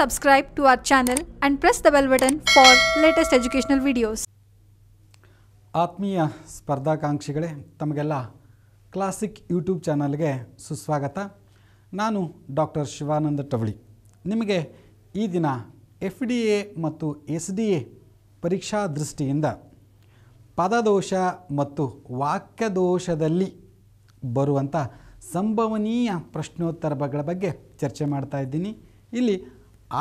subscribe to our channel and press the bell button for latest educational videos. ಆತ್ಮೀಯ ಸ್ಪರ್ಧಾಕಾಂಕ್ಷಿಗಳೇ ತಮಗೆಲ್ಲ classic YouTube ಚಾನಲ್ಗೆ ಸುಸ್ವಾಗತ ನಾನು ಡಾಕ್ಟರ್ ಶಿವಾನಂದ ಟವಳಿ ನಿಮಗೆ ಈ ದಿನ ಎಫ್ ಡಿ ಎ ಮತ್ತು ಎಸ್ ಡಿ ಎ ಪರೀಕ್ಷಾ ದೃಷ್ಟಿಯಿಂದ ಪದದೋಷ ಮತ್ತು ವಾಕ್ಯದೋಷದಲ್ಲಿ ಬರುವಂಥ ಸಂಭವನೀಯ ಪ್ರಶ್ನೋತ್ತರಗಳ ಬಗ್ಗೆ ಚರ್ಚೆ ಮಾಡ್ತಾ ಇದ್ದೀನಿ ಇಲ್ಲಿ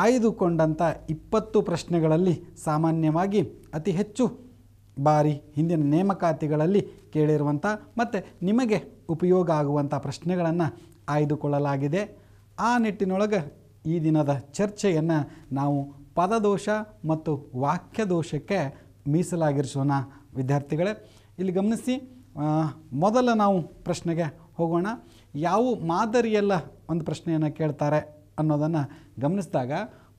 ಆಯ್ದುಕೊಂಡಂಥ ಇಪ್ಪತ್ತು ಪ್ರಶ್ನೆಗಳಲ್ಲಿ ಸಾಮಾನ್ಯವಾಗಿ ಅತಿ ಹೆಚ್ಚು ಬಾರಿ ಹಿಂದಿನ ನೇಮಕಾತಿಗಳಲ್ಲಿ ಕೇಳಿರುವಂಥ ಮತ್ತು ನಿಮಗೆ ಉಪಯೋಗ ಆಗುವಂಥ ಪ್ರಶ್ನೆಗಳನ್ನು ಆಯ್ದುಕೊಳ್ಳಲಾಗಿದೆ ಆ ನಿಟ್ಟಿನೊಳಗೆ ಈ ದಿನದ ಚರ್ಚೆಯನ್ನು ನಾವು ಪದದೋಷ ಮತ್ತು ವಾಕ್ಯ ದೋಷಕ್ಕೆ ಮೀಸಲಾಗಿರಿಸೋಣ ವಿದ್ಯಾರ್ಥಿಗಳೇ ಇಲ್ಲಿ ಗಮನಿಸಿ ಮೊದಲ ನಾವು ಪ್ರಶ್ನೆಗೆ ಹೋಗೋಣ ಯಾವ ಮಾದರಿಯೆಲ್ಲ ಒಂದು ಪ್ರಶ್ನೆಯನ್ನು ಕೇಳ್ತಾರೆ ಅನ್ನೋದನ್ನು ಗಮನಿಸಿದಾಗ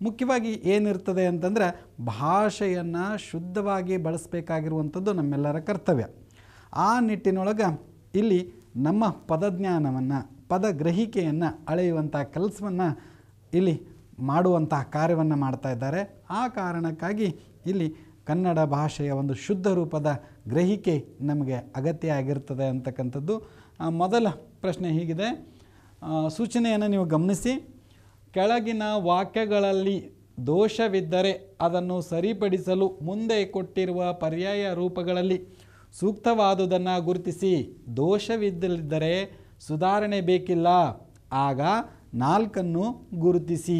ಮುಖ್ಯವಾಗಿ ಏನಿರ್ತದೆ ಅಂತಂದರೆ ಭಾಷೆಯನ್ನು ಶುದ್ಧವಾಗಿ ಬಳಸಬೇಕಾಗಿರುವಂಥದ್ದು ನಮ್ಮೆಲ್ಲರ ಕರ್ತವ್ಯ ಆ ನಿಟ್ಟಿನೊಳಗೆ ಇಲ್ಲಿ ನಮ್ಮ ಪದಜ್ಞಾನವನ್ನು ಪದ ಗ್ರಹಿಕೆಯನ್ನು ಅಳೆಯುವಂಥ ಕೆಲಸವನ್ನು ಇಲ್ಲಿ ಮಾಡುವಂತಹ ಕಾರ್ಯವನ್ನು ಮಾಡ್ತಾ ಇದ್ದಾರೆ ಆ ಕಾರಣಕ್ಕಾಗಿ ಇಲ್ಲಿ ಕನ್ನಡ ಭಾಷೆಯ ಒಂದು ಶುದ್ಧ ರೂಪದ ಗ್ರಹಿಕೆ ನಮಗೆ ಅಗತ್ಯ ಆಗಿರ್ತದೆ ಅಂತಕ್ಕಂಥದ್ದು ಮೊದಲ ಪ್ರಶ್ನೆ ಹೀಗಿದೆ ಸೂಚನೆಯನ್ನು ನೀವು ಗಮನಿಸಿ ಕೆಳಗಿನ ವಾಕ್ಯಗಳಲ್ಲಿ ದೋಷವಿದ್ದರೆ ಅದನ್ನು ಸರಿಪಡಿಸಲು ಮುಂದೆ ಕೊಟ್ಟಿರುವ ಪರ್ಯಾಯ ರೂಪಗಳಲ್ಲಿ ಸೂಕ್ತವಾದುದನ್ನು ಗುರುತಿಸಿ ದೋಷವಿದ್ದಲಿದ್ದರೆ ಸುಧಾರಣೆ ಬೇಕಿಲ್ಲ ಆಗ ನಾಲ್ಕನ್ನು ಗುರುತಿಸಿ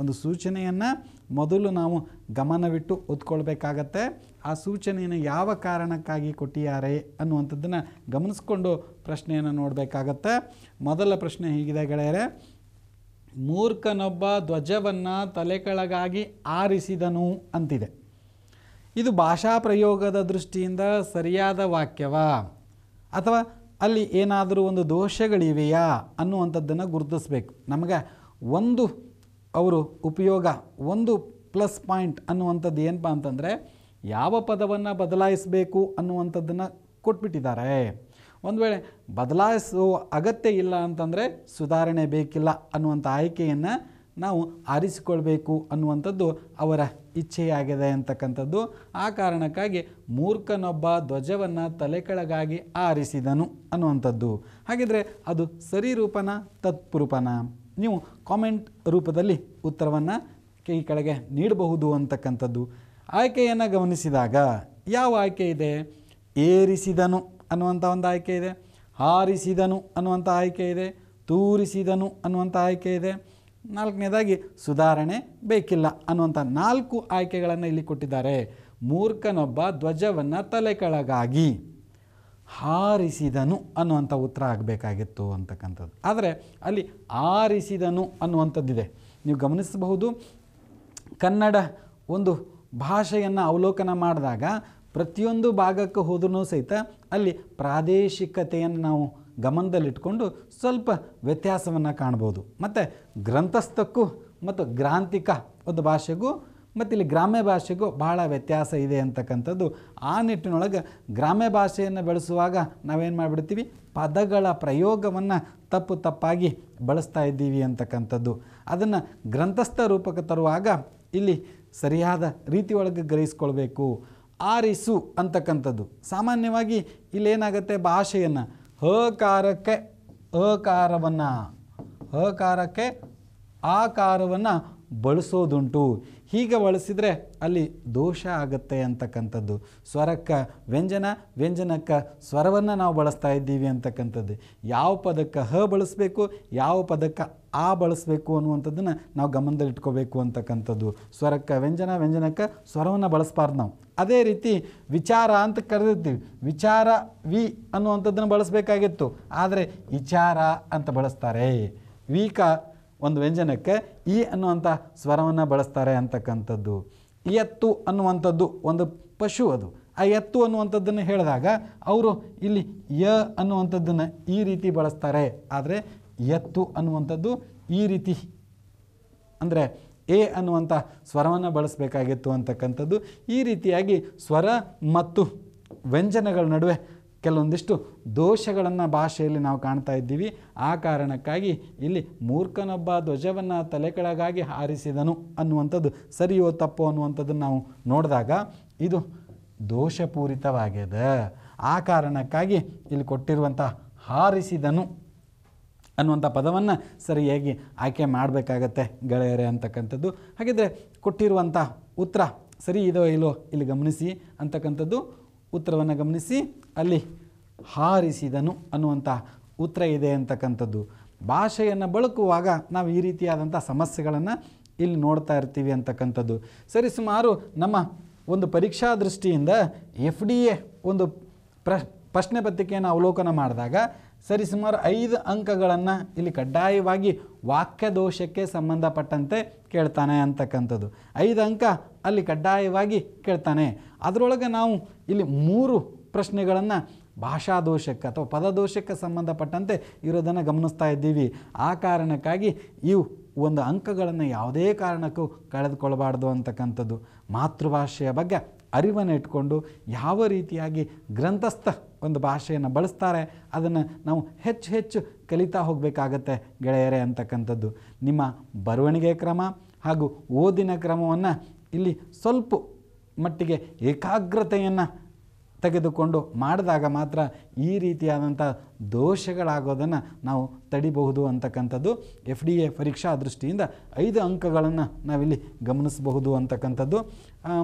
ಒಂದು ಸೂಚನೆಯನ್ನು ಮೊದಲು ನಾವು ಗಮನವಿಟ್ಟು ಒತ್ಕೊಳ್ಬೇಕಾಗತ್ತೆ ಆ ಸೂಚನೆಯನ್ನು ಯಾವ ಕಾರಣಕ್ಕಾಗಿ ಕೊಟ್ಟಿದ್ದಾರೆ ಅನ್ನುವಂಥದ್ದನ್ನು ಗಮನಿಸ್ಕೊಂಡು ಪ್ರಶ್ನೆಯನ್ನು ನೋಡಬೇಕಾಗತ್ತೆ ಮೊದಲ ಪ್ರಶ್ನೆ ಹೀಗಿದೆ ಗೆಳೆಯರೆ ಮೂರ್ಖನೊಬ್ಬ ಧ್ವಜವನ್ನು ತಲೆಕೆಳಗಾಗಿ ಆರಿಸಿದನು ಅಂತಿದೆ ಇದು ಭಾಷಾ ಪ್ರಯೋಗದ ದೃಷ್ಟಿಯಿಂದ ಸರಿಯಾದ ವಾಕ್ಯವಾ ಅಥವಾ ಅಲ್ಲಿ ಏನಾದರೂ ಒಂದು ದೋಷಗಳಿವೆಯಾ ಅನ್ನುವಂಥದ್ದನ್ನು ಗುರುತಿಸಬೇಕು ನಮಗೆ ಒಂದು ಅವರು ಉಪಯೋಗ ಒಂದು ಪ್ಲಸ್ ಪಾಯಿಂಟ್ ಅನ್ನುವಂಥದ್ದು ಏನಪ್ಪ ಅಂತಂದರೆ ಯಾವ ಪದವನ್ನು ಬದಲಾಯಿಸಬೇಕು ಅನ್ನುವಂಥದ್ದನ್ನು ಕೊಟ್ಬಿಟ್ಟಿದ್ದಾರೆ ಒಂದು ವೇಳೆ ಬದಲಾಯಿಸುವ ಅಗತ್ಯ ಇಲ್ಲ ಅಂತಂದರೆ ಸುಧಾರಣೆ ಬೇಕಿಲ್ಲ ಅನ್ನುವಂಥ ಆಯ್ಕೆಯನ್ನು ನಾವು ಆರಿಸಿಕೊಳ್ಬೇಕು ಅನ್ನುವಂಥದ್ದು ಅವರ ಇಚ್ಛೆಯಾಗಿದೆ ಅಂತಕ್ಕಂಥದ್ದು ಆ ಕಾರಣಕ್ಕಾಗಿ ಮೂರ್ಖನೊಬ್ಬ ಧ್ವಜವನ್ನು ತಲೆಕೆಳಗಾಗಿ ಆರಿಸಿದನು ಅನ್ನುವಂಥದ್ದು ಹಾಗಿದ್ರೆ ಅದು ಸರಿರೂಪನ ತತ್ಪುರೂಪನ ನೀವು ಕಾಮೆಂಟ್ ರೂಪದಲ್ಲಿ ಉತ್ತರವನ್ನು ಈ ಕೆಳಗೆ ನೀಡಬಹುದು ಅಂತಕ್ಕಂಥದ್ದು ಆಯ್ಕೆಯನ್ನು ಗಮನಿಸಿದಾಗ ಯಾವ ಆಯ್ಕೆ ಇದೆ ಏರಿಸಿದನು ಅನ್ನುವಂಥ ಒಂದು ಆಯ್ಕೆ ಇದೆ ಹಾರಿಸಿದನು ಅನ್ನುವಂಥ ಆಯ್ಕೆ ಇದೆ ತೂರಿಸಿದನು ಅನ್ನುವಂಥ ಆಯ್ಕೆ ಇದೆ ನಾಲ್ಕನೇದಾಗಿ ಸುಧಾರಣೆ ಬೇಕಿಲ್ಲ ಅನ್ನುವಂಥ ನಾಲ್ಕು ಆಯ್ಕೆಗಳನ್ನು ಇಲ್ಲಿ ಕೊಟ್ಟಿದ್ದಾರೆ ಮೂರ್ಖನೊಬ್ಬ ಧ್ವಜವನ್ನು ತಲೆ ಕೆಳಗಾಗಿ ಹಾರಿಸಿದನು ಅನ್ನುವಂಥ ಉತ್ತರ ಆಗಬೇಕಾಗಿತ್ತು ಅಂತಕ್ಕಂಥದ್ದು ಆದರೆ ಅಲ್ಲಿ ಆರಿಸಿದನು ಅನ್ನುವಂಥದ್ದಿದೆ ನೀವು ಗಮನಿಸಬಹುದು ಕನ್ನಡ ಒಂದು ಭಾಷೆಯನ್ನು ಅವಲೋಕನ ಮಾಡಿದಾಗ ಪ್ರತಿಯೊಂದು ಭಾಗಕ್ಕೆ ಹೋದ್ರೂ ಸಹಿತ ಅಲ್ಲಿ ಪ್ರಾದೇಶಿಕತೆಯನ್ನು ನಾವು ಗಮನದಲ್ಲಿಟ್ಕೊಂಡು ಸ್ವಲ್ಪ ವ್ಯತ್ಯಾಸವನ್ನು ಕಾಣ್ಬೋದು ಮತ್ತು ಗ್ರಂಥಸ್ಥಕ್ಕೂ ಮತ್ತು ಗ್ರಾಂಥಿಕ ಒಂದು ಭಾಷೆಗೂ ಮತ್ತು ಇಲ್ಲಿ ಗ್ರಾಮ್ಯ ಭಾಷೆಗೂ ಬಹಳ ವ್ಯತ್ಯಾಸ ಇದೆ ಅಂತಕ್ಕಂಥದ್ದು ಆ ನಿಟ್ಟಿನೊಳಗೆ ಗ್ರಾಮ್ಯ ಭಾಷೆಯನ್ನು ಬೆಳೆಸುವಾಗ ನಾವೇನು ಮಾಡಿಬಿಡ್ತೀವಿ ಪದಗಳ ಪ್ರಯೋಗವನ್ನು ತಪ್ಪು ತಪ್ಪಾಗಿ ಬಳಸ್ತಾ ಇದ್ದೀವಿ ಅಂತಕ್ಕಂಥದ್ದು ಅದನ್ನು ಗ್ರಂಥಸ್ಥ ರೂಪಕ್ಕೆ ತರುವಾಗ ಇಲ್ಲಿ ಸರಿಯಾದ ರೀತಿಯೊಳಗೆ ಗ್ರಹಿಸ್ಕೊಳ್ಬೇಕು ಆರಿಸು ಅಂತಕ್ಕಂಥದ್ದು ಸಾಮಾನ್ಯವಾಗಿ ಇಲ್ಲೇನಾಗುತ್ತೆ ಭಾಷೆಯನ್ನು ಹಕಾರಕ್ಕೆ ಅಕಾರವನ್ನು ಹಕಾರಕ್ಕೆ ಆಕಾರವನ್ನು ಬಳಸೋದುಂಟು ಹೀಗೆ ಬಳಸಿದರೆ ಅಲ್ಲಿ ದೋಷ ಆಗುತ್ತೆ ಅಂತಕ್ಕಂಥದ್ದು ಸ್ವರಕ್ಕೆ ವ್ಯಂಜನ ವ್ಯಂಜನಕ್ಕೆ ಸ್ವರವನ್ನು ನಾವು ಬಳಸ್ತಾ ಇದ್ದೀವಿ ಅಂತಕ್ಕಂಥದ್ದು ಯಾವ ಪದಕ್ಕೆ ಹ ಬಳಸಬೇಕು ಯಾವ ಪದಕ್ಕೆ ಆ ಬಳಸಬೇಕು ಅನ್ನುವಂಥದ್ದನ್ನು ನಾವು ಗಮನದಲ್ಲಿಟ್ಕೋಬೇಕು ಅಂತಕ್ಕಂಥದ್ದು ಸ್ವರಕ್ಕೆ ವ್ಯಂಜನ ವ್ಯಂಜನಕ್ಕೆ ಸ್ವರವನ್ನು ಬಳಸ್ಬಾರ್ದು ನಾವು ಅದೇ ರೀತಿ ವಿಚಾರ ಅಂತ ಕರೆದಿರ್ತೀವಿ ವಿಚಾರ ವಿ ಅನ್ನುವಂಥದ್ದನ್ನು ಬಳಸಬೇಕಾಗಿತ್ತು ಆದರೆ ವಿಚಾರ ಅಂತ ಬಳಸ್ತಾರೆ ವೀಕ ಒಂದು ವ್ಯಂಜನಕ್ಕೆ ಈ ಅನ್ನುವಂಥ ಸ್ವರವನ್ನು ಬಳಸ್ತಾರೆ ಅಂತಕ್ಕಂಥದ್ದು ಎತ್ತು ಅನ್ನುವಂಥದ್ದು ಒಂದು ಪಶು ಅದು ಆ ಎತ್ತು ಅನ್ನುವಂಥದ್ದನ್ನು ಹೇಳಿದಾಗ ಅವರು ಇಲ್ಲಿ ಯ ಅನ್ನುವಂಥದ್ದನ್ನು ಈ ರೀತಿ ಬಳಸ್ತಾರೆ ಆದರೆ ಎತ್ತು ಅನ್ನುವಂಥದ್ದು ಈ ರೀತಿ ಅಂದರೆ ಎ ಅನ್ನುವಂಥ ಸ್ವರವನ್ನು ಬಳಸಬೇಕಾಗಿತ್ತು ಅಂತಕ್ಕಂಥದ್ದು ಈ ರೀತಿಯಾಗಿ ಸ್ವರ ಮತ್ತು ವ್ಯಂಜನಗಳ ನಡುವೆ ಕೆಲವೊಂದಿಷ್ಟು ದೋಷಗಳನ್ನು ಭಾಷೆಯಲ್ಲಿ ನಾವು ಕಾಣ್ತಾ ಇದ್ದೀವಿ ಆ ಕಾರಣಕ್ಕಾಗಿ ಇಲ್ಲಿ ಮೂರ್ಖನೊಬ್ಬ ಧ್ವಜವನ್ನು ತಲೆ ಕೆಳಗಾಗಿ ಹಾರಿಸಿದನು ಅನ್ನುವಂಥದ್ದು ಸರಿಯೋ ತಪ್ಪೋ ಅನ್ನುವಂಥದ್ದನ್ನು ನಾವು ನೋಡಿದಾಗ ಇದು ದೋಷಪೂರಿತವಾಗಿದೆ ಆ ಕಾರಣಕ್ಕಾಗಿ ಇಲ್ಲಿ ಕೊಟ್ಟಿರುವಂಥ ಹಾರಿಸಿದನು ಅನ್ನುವಂಥ ಪದವನ್ನು ಸರಿಯಾಗಿ ಆಯ್ಕೆ ಮಾಡಬೇಕಾಗತ್ತೆ ಗೆಳೆಯರೆ ಅಂತಕ್ಕಂಥದ್ದು ಹಾಗಿದ್ರೆ ಕೊಟ್ಟಿರುವಂಥ ಉತ್ತರ ಸರಿ ಇದೋ ಇಲ್ಲೋ ಇಲ್ಲಿ ಗಮನಿಸಿ ಅಂತಕ್ಕಂಥದ್ದು ಉತ್ತರವನ್ನು ಗಮನಿಸಿ ಅಲ್ಲಿ ಹಾರಿಸಿದನು ಅನ್ನುವಂಥ ಉತ್ತರ ಇದೆ ಅಂತಕ್ಕಂಥದ್ದು ಭಾಷೆಯನ್ನು ಬಳಕುವಾಗ ನಾವು ಈ ರೀತಿಯಾದಂಥ ಸಮಸ್ಯೆಗಳನ್ನು ಇಲ್ಲಿ ನೋಡ್ತಾ ಇರ್ತೀವಿ ಅಂತಕ್ಕಂಥದ್ದು ಸರಿ ಸುಮಾರು ನಮ್ಮ ಒಂದು ಪರೀಕ್ಷಾ ದೃಷ್ಟಿಯಿಂದ ಎಫ್ ಡಿ ಎ ಒಂದು ಪ್ರಶ್ ಪ್ರಶ್ನೆ ಪತ್ರಿಕೆಯನ್ನು ಅವಲೋಕನ ಮಾಡಿದಾಗ ಸರಿ ಸುಮಾರು ಐದು ಅಂಕಗಳನ್ನು ಇಲ್ಲಿ ಕಡ್ಡಾಯವಾಗಿ ವಾಕ್ಯ ದೋಷಕ್ಕೆ ಸಂಬಂಧಪಟ್ಟಂತೆ ಕೇಳ್ತಾನೆ ಅಂತಕ್ಕಂಥದ್ದು ಐದು ಅಂಕ ಅಲ್ಲಿ ಕಡ್ಡಾಯವಾಗಿ ಕೇಳ್ತಾನೆ ಅದರೊಳಗೆ ನಾವು ಇಲ್ಲಿ ಮೂರು ಪ್ರಶ್ನೆಗಳನ್ನು ಭಾಷಾದೋಷಕ್ಕೆ ಅಥವಾ ಪದದೋಷಕ್ಕೆ ಸಂಬಂಧಪಟ್ಟಂತೆ ಇರೋದನ್ನು ಗಮನಿಸ್ತಾ ಇದ್ದೀವಿ ಆ ಕಾರಣಕ್ಕಾಗಿ ಇವು ಒಂದು ಅಂಕಗಳನ್ನು ಯಾವುದೇ ಕಾರಣಕ್ಕೂ ಕಳೆದುಕೊಳ್ಬಾರ್ದು ಅಂತಕ್ಕಂಥದ್ದು ಮಾತೃಭಾಷೆಯ ಬಗ್ಗೆ ಅರಿವನ್ನು ಇಟ್ಕೊಂಡು ಯಾವ ರೀತಿಯಾಗಿ ಗ್ರಂಥಸ್ಥ ಒಂದು ಭಾಷೆಯನ್ನು ಬಳಸ್ತಾರೆ ಅದನ್ನು ನಾವು ಹೆಚ್ಚು ಹೆಚ್ಚು ಕಲಿತಾ ಹೋಗಬೇಕಾಗತ್ತೆ ಗೆಳೆಯರೇ ಅಂತಕ್ಕಂಥದ್ದು ನಿಮ್ಮ ಬರವಣಿಗೆ ಕ್ರಮ ಹಾಗೂ ಓದಿನ ಕ್ರಮವನ್ನು ಇಲ್ಲಿ ಸ್ವಲ್ಪ ಮಟ್ಟಿಗೆ ಏಕಾಗ್ರತೆಯನ್ನು ತೆಗೆದುಕೊಂಡು ಮಾಡಿದಾಗ ಮಾತ್ರ ಈ ರೀತಿಯಾದಂಥ ದೋಷಗಳಾಗೋದನ್ನು ನಾವು ತಡಿಬಹುದು ಅಂತಕ್ಕಂಥದ್ದು ಎಫ್ ಡಿ ಎ ಪರೀಕ್ಷಾ ದೃಷ್ಟಿಯಿಂದ ಐದು ಅಂಕಗಳನ್ನು ನಾವಿಲ್ಲಿ ಗಮನಿಸಬಹುದು ಅಂತಕ್ಕಂಥದ್ದು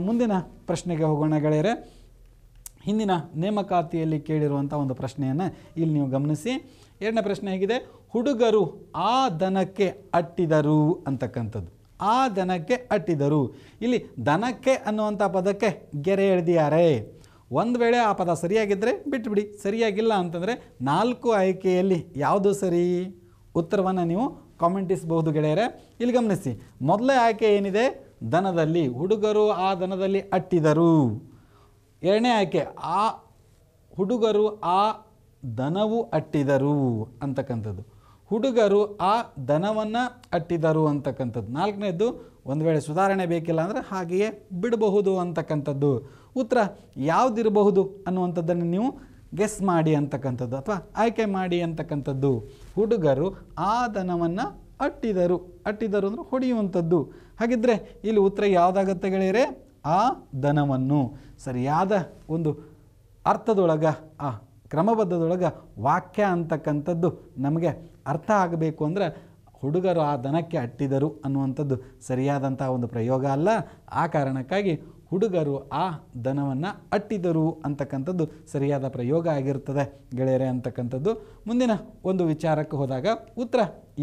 ಮುಂದಿನ ಪ್ರಶ್ನೆಗೆ ಹೋಗೋಣ ಗೆಳೆಯರೆ ಹಿಂದಿನ ನೇಮಕಾತಿಯಲ್ಲಿ ಕೇಳಿರುವಂಥ ಒಂದು ಪ್ರಶ್ನೆಯನ್ನು ಇಲ್ಲಿ ನೀವು ಗಮನಿಸಿ ಎರಡನೇ ಪ್ರಶ್ನೆ ಹೇಗಿದೆ ಹುಡುಗರು ಆ ದನಕ್ಕೆ ಅಟ್ಟಿದರು ಅಂತಕ್ಕಂಥದ್ದು ಆ ದನಕ್ಕೆ ಅಟ್ಟಿದರು ಇಲ್ಲಿ ದನಕ್ಕೆ ಅನ್ನುವಂಥ ಪದಕ್ಕೆ ಗೆರೆ ಎಳೆದಿದ್ದಾರೆ ಒಂದು ವೇಳೆ ಆ ಪದ ಸರಿಯಾಗಿದ್ದರೆ ಬಿಟ್ಟುಬಿಡಿ ಸರಿಯಾಗಿಲ್ಲ ಅಂತಂದರೆ ನಾಲ್ಕು ಆಯ್ಕೆಯಲ್ಲಿ ಯಾವುದು ಸರಿ ಉತ್ತರವನ್ನು ನೀವು ಕಾಮೆಂಟಿಸಬಹುದು ಗೆಳೆಯರೆ ಇಲ್ಲಿ ಗಮನಿಸಿ ಮೊದಲೇ ಆಯ್ಕೆ ಏನಿದೆ ದನದಲ್ಲಿ ಹುಡುಗರು ಆ ದನದಲ್ಲಿ ಅಟ್ಟಿದರು ಎರಡನೇ ಆಯ್ಕೆ ಆ ಹುಡುಗರು ಆ ದನವು ಅಟ್ಟಿದರು ಅಂತಕ್ಕಂಥದ್ದು ಹುಡುಗರು ಆ ದನವನ್ನು ಅಟ್ಟಿದರು ಅಂತಕ್ಕಂಥದ್ದು ನಾಲ್ಕನೇದ್ದು ಒಂದು ವೇಳೆ ಸುಧಾರಣೆ ಬೇಕಿಲ್ಲ ಅಂದರೆ ಹಾಗೆಯೇ ಬಿಡಬಹುದು ಅಂತಕ್ಕಂಥದ್ದು ಉತ್ತರ ಯಾವುದಿರಬಹುದು ಅನ್ನುವಂಥದ್ದನ್ನು ನೀವು ಗೆಸ್ ಮಾಡಿ ಅಂತಕ್ಕಂಥದ್ದು ಅಥವಾ ಆಯ್ಕೆ ಮಾಡಿ ಅಂತಕ್ಕಂಥದ್ದು ಹುಡುಗರು ಆ ದನವನ್ನು ಅಟ್ಟಿದರು ಅಟ್ಟಿದರು ಅಂದರೆ ಹೊಡೆಯುವಂಥದ್ದು ಹಾಗಿದ್ದರೆ ಇಲ್ಲಿ ಉತ್ತರ ಯಾವುದಾಗತ್ತೆ ಗೆಳೆಯರೆ ಆ ದನವನ್ನು ಸರಿಯಾದ ಒಂದು ಅರ್ಥದೊಳಗ ಆ ಕ್ರಮಬದ್ಧದೊಳಗೆ ವಾಕ್ಯ ಅಂತಕ್ಕಂಥದ್ದು ನಮಗೆ ಅರ್ಥ ಆಗಬೇಕು ಅಂದರೆ ಹುಡುಗರು ಆ ದನಕ್ಕೆ ಅಟ್ಟಿದರು ಅನ್ನುವಂಥದ್ದು ಸರಿಯಾದಂಥ ಒಂದು ಪ್ರಯೋಗ ಅಲ್ಲ ಆ ಕಾರಣಕ್ಕಾಗಿ ಹುಡುಗರು ಆ ದನವನ್ನು ಅಟ್ಟಿದರು ಅಂತಕ್ಕಂಥದ್ದು ಸರಿಯಾದ ಪ್ರಯೋಗ ಆಗಿರ್ತದೆ ಗೆಳೆಯರೆ ಅಂತಕ್ಕಂಥದ್ದು ಮುಂದಿನ ಒಂದು ವಿಚಾರಕ್ಕೆ ಹೋದಾಗ ಉತ್ತರ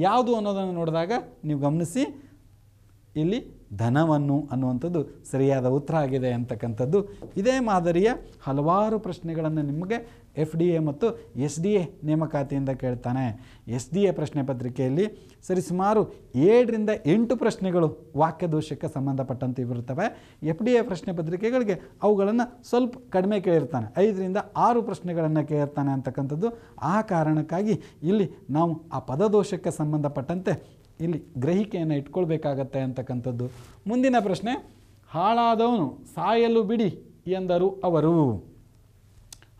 ಯಾವುದು ಅನ್ನೋದನ್ನು ನೋಡಿದಾಗ ನೀವು ಗಮನಿಸಿ ಇಲ್ಲಿ ಧನವನ್ನು ಅನ್ನುವಂಥದ್ದು ಸರಿಯಾದ ಉತ್ತರ ಆಗಿದೆ ಅಂತಕ್ಕಂಥದ್ದು ಇದೇ ಮಾದರಿಯ ಹಲವಾರು ಪ್ರಶ್ನೆಗಳನ್ನು ನಿಮಗೆ ಎಫ್ ಡಿ ಎ ಮತ್ತು ಎಸ್ ಡಿ ಎ ನೇಮಕಾತಿಯಿಂದ ಕೇಳ್ತಾನೆ ಎಸ್ ಡಿ ಎ ಪ್ರಶ್ನೆ ಪತ್ರಿಕೆಯಲ್ಲಿ ಸರಿಸುಮಾರು ಏಳರಿಂದ ಎಂಟು ಪ್ರಶ್ನೆಗಳು ವಾಕ್ಯದೋಷಕ್ಕೆ ಸಂಬಂಧಪಟ್ಟಂತೆ ಇರುತ್ತವೆ ಎಫ್ ಡಿ ಎ ಪ್ರಶ್ನೆ ಪತ್ರಿಕೆಗಳಿಗೆ ಅವುಗಳನ್ನು ಸ್ವಲ್ಪ ಕಡಿಮೆ ಕೇಳಿರ್ತಾನೆ ಐದರಿಂದ ಆರು ಪ್ರಶ್ನೆಗಳನ್ನು ಕೇಳಿರ್ತಾನೆ ಅಂತಕ್ಕಂಥದ್ದು ಆ ಕಾರಣಕ್ಕಾಗಿ ಇಲ್ಲಿ ನಾವು ಆ ಪದದೋಷಕ್ಕೆ ಸಂಬಂಧಪಟ್ಟಂತೆ ಇಲ್ಲಿ ಗ್ರಹಿಕೆಯನ್ನು ಇಟ್ಕೊಳ್ಬೇಕಾಗತ್ತೆ ಅಂತಕ್ಕಂಥದ್ದು ಮುಂದಿನ ಪ್ರಶ್ನೆ ಹಾಳಾದವನು ಸಾಯಲು ಬಿಡಿ ಎಂದರು ಅವರು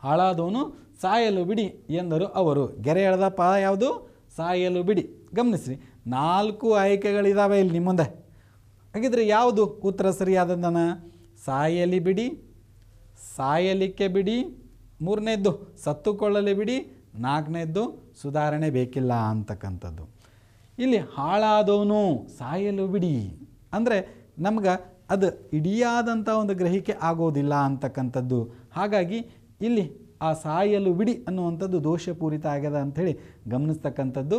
ಹಾಳಾದವನು ಸಾಯಲು ಬಿಡಿ ಎಂದರು ಅವರು ಗೆರೆ ಎಳೆದ ಪಾದ ಯಾವುದು ಸಾಯಲು ಬಿಡಿ ಗಮನಿಸಿ ನಾಲ್ಕು ಆಯ್ಕೆಗಳಿದ್ದಾವೆ ಇಲ್ಲಿ ನಿಮ್ಮ ಮುಂದೆ ಹಾಗಿದ್ರೆ ಯಾವುದು ಉತ್ತರ ಸರಿಯಾದದನ ಸಾಯಲಿ ಬಿಡಿ ಸಾಯಲಿಕ್ಕೆ ಬಿಡಿ ಮೂರನೇದ್ದು ಸತ್ತುಕೊಳ್ಳಲಿ ಬಿಡಿ ನಾಲ್ಕನೇದ್ದು ಸುಧಾರಣೆ ಬೇಕಿಲ್ಲ ಅಂತಕ್ಕಂಥದ್ದು ಇಲ್ಲಿ ಹಾಳಾದವನು ಸಾಯಲು ಬಿಡಿ ಅಂದರೆ ನಮ್ಗೆ ಅದು ಇಡಿಯಾದಂಥ ಒಂದು ಗ್ರಹಿಕೆ ಆಗೋದಿಲ್ಲ ಅಂತಕ್ಕಂಥದ್ದು ಹಾಗಾಗಿ ಇಲ್ಲಿ ಆ ಸಾಯಲು ಬಿಡಿ ಅನ್ನುವಂಥದ್ದು ದೋಷಪೂರಿತ ಆಗ್ಯದ ಅಂಥೇಳಿ ಗಮನಿಸ್ತಕ್ಕಂಥದ್ದು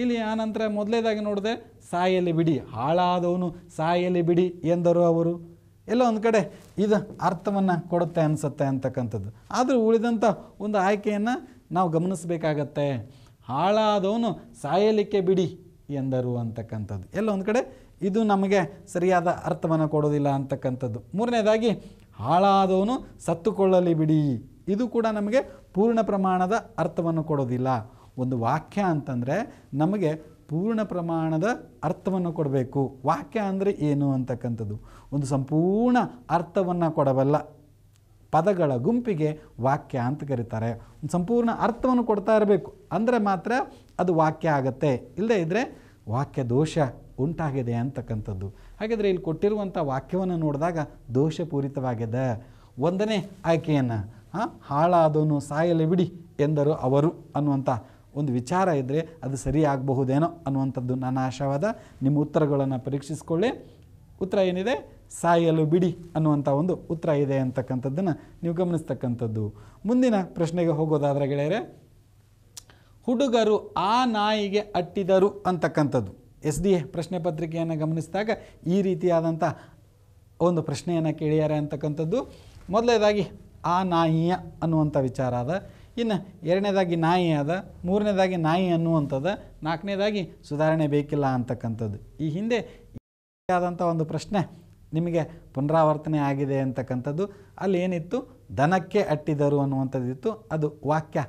ಇಲ್ಲಿ ಆ ನಂತರ ಮೊದಲೇದಾಗಿ ನೋಡಿದೆ ಸಾಯಲ್ಲಿ ಬಿಡಿ ಹಾಳಾದವನು ಸಾಯಲ್ಲಿ ಬಿಡಿ ಎಂದರು ಅವರು ಎಲ್ಲ ಒಂದು ಕಡೆ ಇದು ಅರ್ಥವನ್ನು ಕೊಡುತ್ತೆ ಅನಿಸುತ್ತೆ ಅಂತಕ್ಕಂಥದ್ದು ಆದರೂ ಉಳಿದಂಥ ಒಂದು ಆಯ್ಕೆಯನ್ನು ನಾವು ಗಮನಿಸಬೇಕಾಗತ್ತೆ ಹಾಳಾದವನು ಸಾಯಲಿಕ್ಕೆ ಬಿಡಿ ಎಂದರು ಅಂತಕ್ಕಂಥದ್ದು ಎಲ್ಲ ಒಂದು ಕಡೆ ಇದು ನಮಗೆ ಸರಿಯಾದ ಅರ್ಥವನ್ನು ಕೊಡೋದಿಲ್ಲ ಅಂತಕ್ಕಂಥದ್ದು ಮೂರನೇದಾಗಿ ಹಾಳಾದವನು ಸತ್ತುಕೊಳ್ಳಲಿ ಬಿಡಿ ಇದು ಕೂಡ ನಮಗೆ ಪೂರ್ಣ ಪ್ರಮಾಣದ ಅರ್ಥವನ್ನು ಕೊಡೋದಿಲ್ಲ ಒಂದು ವಾಕ್ಯ ಅಂತಂದರೆ ನಮಗೆ ಪೂರ್ಣ ಪ್ರಮಾಣದ ಅರ್ಥವನ್ನು ಕೊಡಬೇಕು ವಾಕ್ಯ ಅಂದರೆ ಏನು ಅಂತಕ್ಕಂಥದ್ದು ಒಂದು ಸಂಪೂರ್ಣ ಅರ್ಥವನ್ನು ಕೊಡಬಲ್ಲ ಪದಗಳ ಗುಂಪಿಗೆ ವಾಕ್ಯ ಅಂತ ಕರೀತಾರೆ ಒಂದು ಸಂಪೂರ್ಣ ಅರ್ಥವನ್ನು ಕೊಡ್ತಾ ಇರಬೇಕು ಅಂದರೆ ಮಾತ್ರ ಅದು ವಾಕ್ಯ ಆಗತ್ತೆ ಇಲ್ಲದೇ ಇದ್ದರೆ ವಾಕ್ಯ ದೋಷ ಉಂಟಾಗಿದೆ ಅಂತಕ್ಕಂಥದ್ದು ಹಾಗಿದ್ರೆ ಇಲ್ಲಿ ಕೊಟ್ಟಿರುವಂಥ ವಾಕ್ಯವನ್ನು ನೋಡಿದಾಗ ದೋಷಪೂರಿತವಾಗಿದೆ ಒಂದನೇ ಆಯ್ಕೆಯನ್ನು ಹಾಳಾದವನು ಸಾಯಲೆ ಬಿಡಿ ಎಂದರು ಅವರು ಅನ್ನುವಂಥ ಒಂದು ವಿಚಾರ ಇದ್ದರೆ ಅದು ಸರಿಯಾಗಬಹುದೇನೋ ಅನ್ನುವಂಥದ್ದು ನನ್ನ ಆಶಾವಾದ ನಿಮ್ಮ ಉತ್ತರಗಳನ್ನು ಪರೀಕ್ಷಿಸಿಕೊಳ್ಳಿ ಉತ್ತರ ಏನಿದೆ ಸಾಯಲು ಬಿಡಿ ಅನ್ನುವಂಥ ಒಂದು ಉತ್ತರ ಇದೆ ಅಂತಕ್ಕಂಥದ್ದನ್ನು ನೀವು ಗಮನಿಸ್ತಕ್ಕಂಥದ್ದು ಮುಂದಿನ ಪ್ರಶ್ನೆಗೆ ಹೋಗೋದಾದ್ರೆ ಗೆಳೆಯರೆ ಹುಡುಗರು ಆ ನಾಯಿಗೆ ಅಟ್ಟಿದರು ಅಂತಕ್ಕಂಥದ್ದು ಎಸ್ ಡಿ ಎ ಪ್ರಶ್ನೆ ಪತ್ರಿಕೆಯನ್ನು ಗಮನಿಸಿದಾಗ ಈ ರೀತಿಯಾದಂಥ ಒಂದು ಪ್ರಶ್ನೆಯನ್ನು ಕೇಳಿದ್ದಾರೆ ಅಂತಕ್ಕಂಥದ್ದು ಮೊದಲನೇದಾಗಿ ಆ ನಾಯಿಯ ಅನ್ನುವಂಥ ವಿಚಾರ ಅದ ಇನ್ನು ಎರಡನೇದಾಗಿ ನಾಯಿ ಅದ ಮೂರನೇದಾಗಿ ನಾಯಿ ಅನ್ನುವಂಥದ್ದು ನಾಲ್ಕನೇದಾಗಿ ಸುಧಾರಣೆ ಬೇಕಿಲ್ಲ ಅಂತಕ್ಕಂಥದ್ದು ಈ ಹಿಂದೆ ಆದಂಥ ಒಂದು ಪ್ರಶ್ನೆ ನಿಮಗೆ ಪುನರಾವರ್ತನೆ ಆಗಿದೆ ಅಂತಕ್ಕಂಥದ್ದು ಅಲ್ಲಿ ಏನಿತ್ತು ದನಕ್ಕೆ ಅಟ್ಟಿದರು ಅನ್ನುವಂಥದ್ದಿತ್ತು ಅದು ವಾಕ್ಯ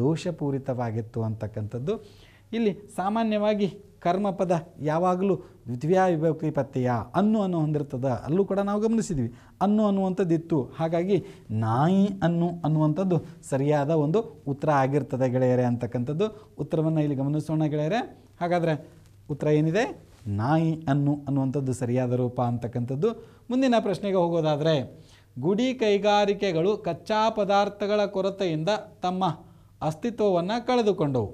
ದೋಷಪೂರಿತವಾಗಿತ್ತು ಅಂತಕ್ಕಂಥದ್ದು ಇಲ್ಲಿ ಸಾಮಾನ್ಯವಾಗಿ ಕರ್ಮಪದ ಯಾವಾಗಲೂ ದ್ವಿತೀಯ ವಿಭಕ್ತಿ ಅನ್ನು ಅನ್ನು ಹೊಂದಿರ್ತದ ಅಲ್ಲೂ ಕೂಡ ನಾವು ಗಮನಿಸಿದ್ವಿ ಅನ್ನು ಅನ್ನುವಂಥದ್ದಿತ್ತು ಹಾಗಾಗಿ ನಾಯಿ ಅನ್ನು ಅನ್ನುವಂಥದ್ದು ಸರಿಯಾದ ಒಂದು ಉತ್ತರ ಆಗಿರ್ತದೆ ಗೆಳೆಯರೆ ಅಂತಕ್ಕಂಥದ್ದು ಉತ್ತರವನ್ನು ಇಲ್ಲಿ ಗಮನಿಸೋಣ ಗೆಳೆಯರೆ ಹಾಗಾದರೆ ಉತ್ತರ ಏನಿದೆ ನಾಯಿ ಅನ್ನು ಅನ್ನುವಂಥದ್ದು ಸರಿಯಾದ ರೂಪ ಅಂತಕ್ಕಂಥದ್ದು ಮುಂದಿನ ಪ್ರಶ್ನೆಗೆ ಹೋಗೋದಾದರೆ ಗುಡಿ ಕೈಗಾರಿಕೆಗಳು ಕಚ್ಚಾ ಪದಾರ್ಥಗಳ ಕೊರತೆಯಿಂದ ತಮ್ಮ ಅಸ್ತಿತ್ವವನ್ನು ಕಳೆದುಕೊಂಡವು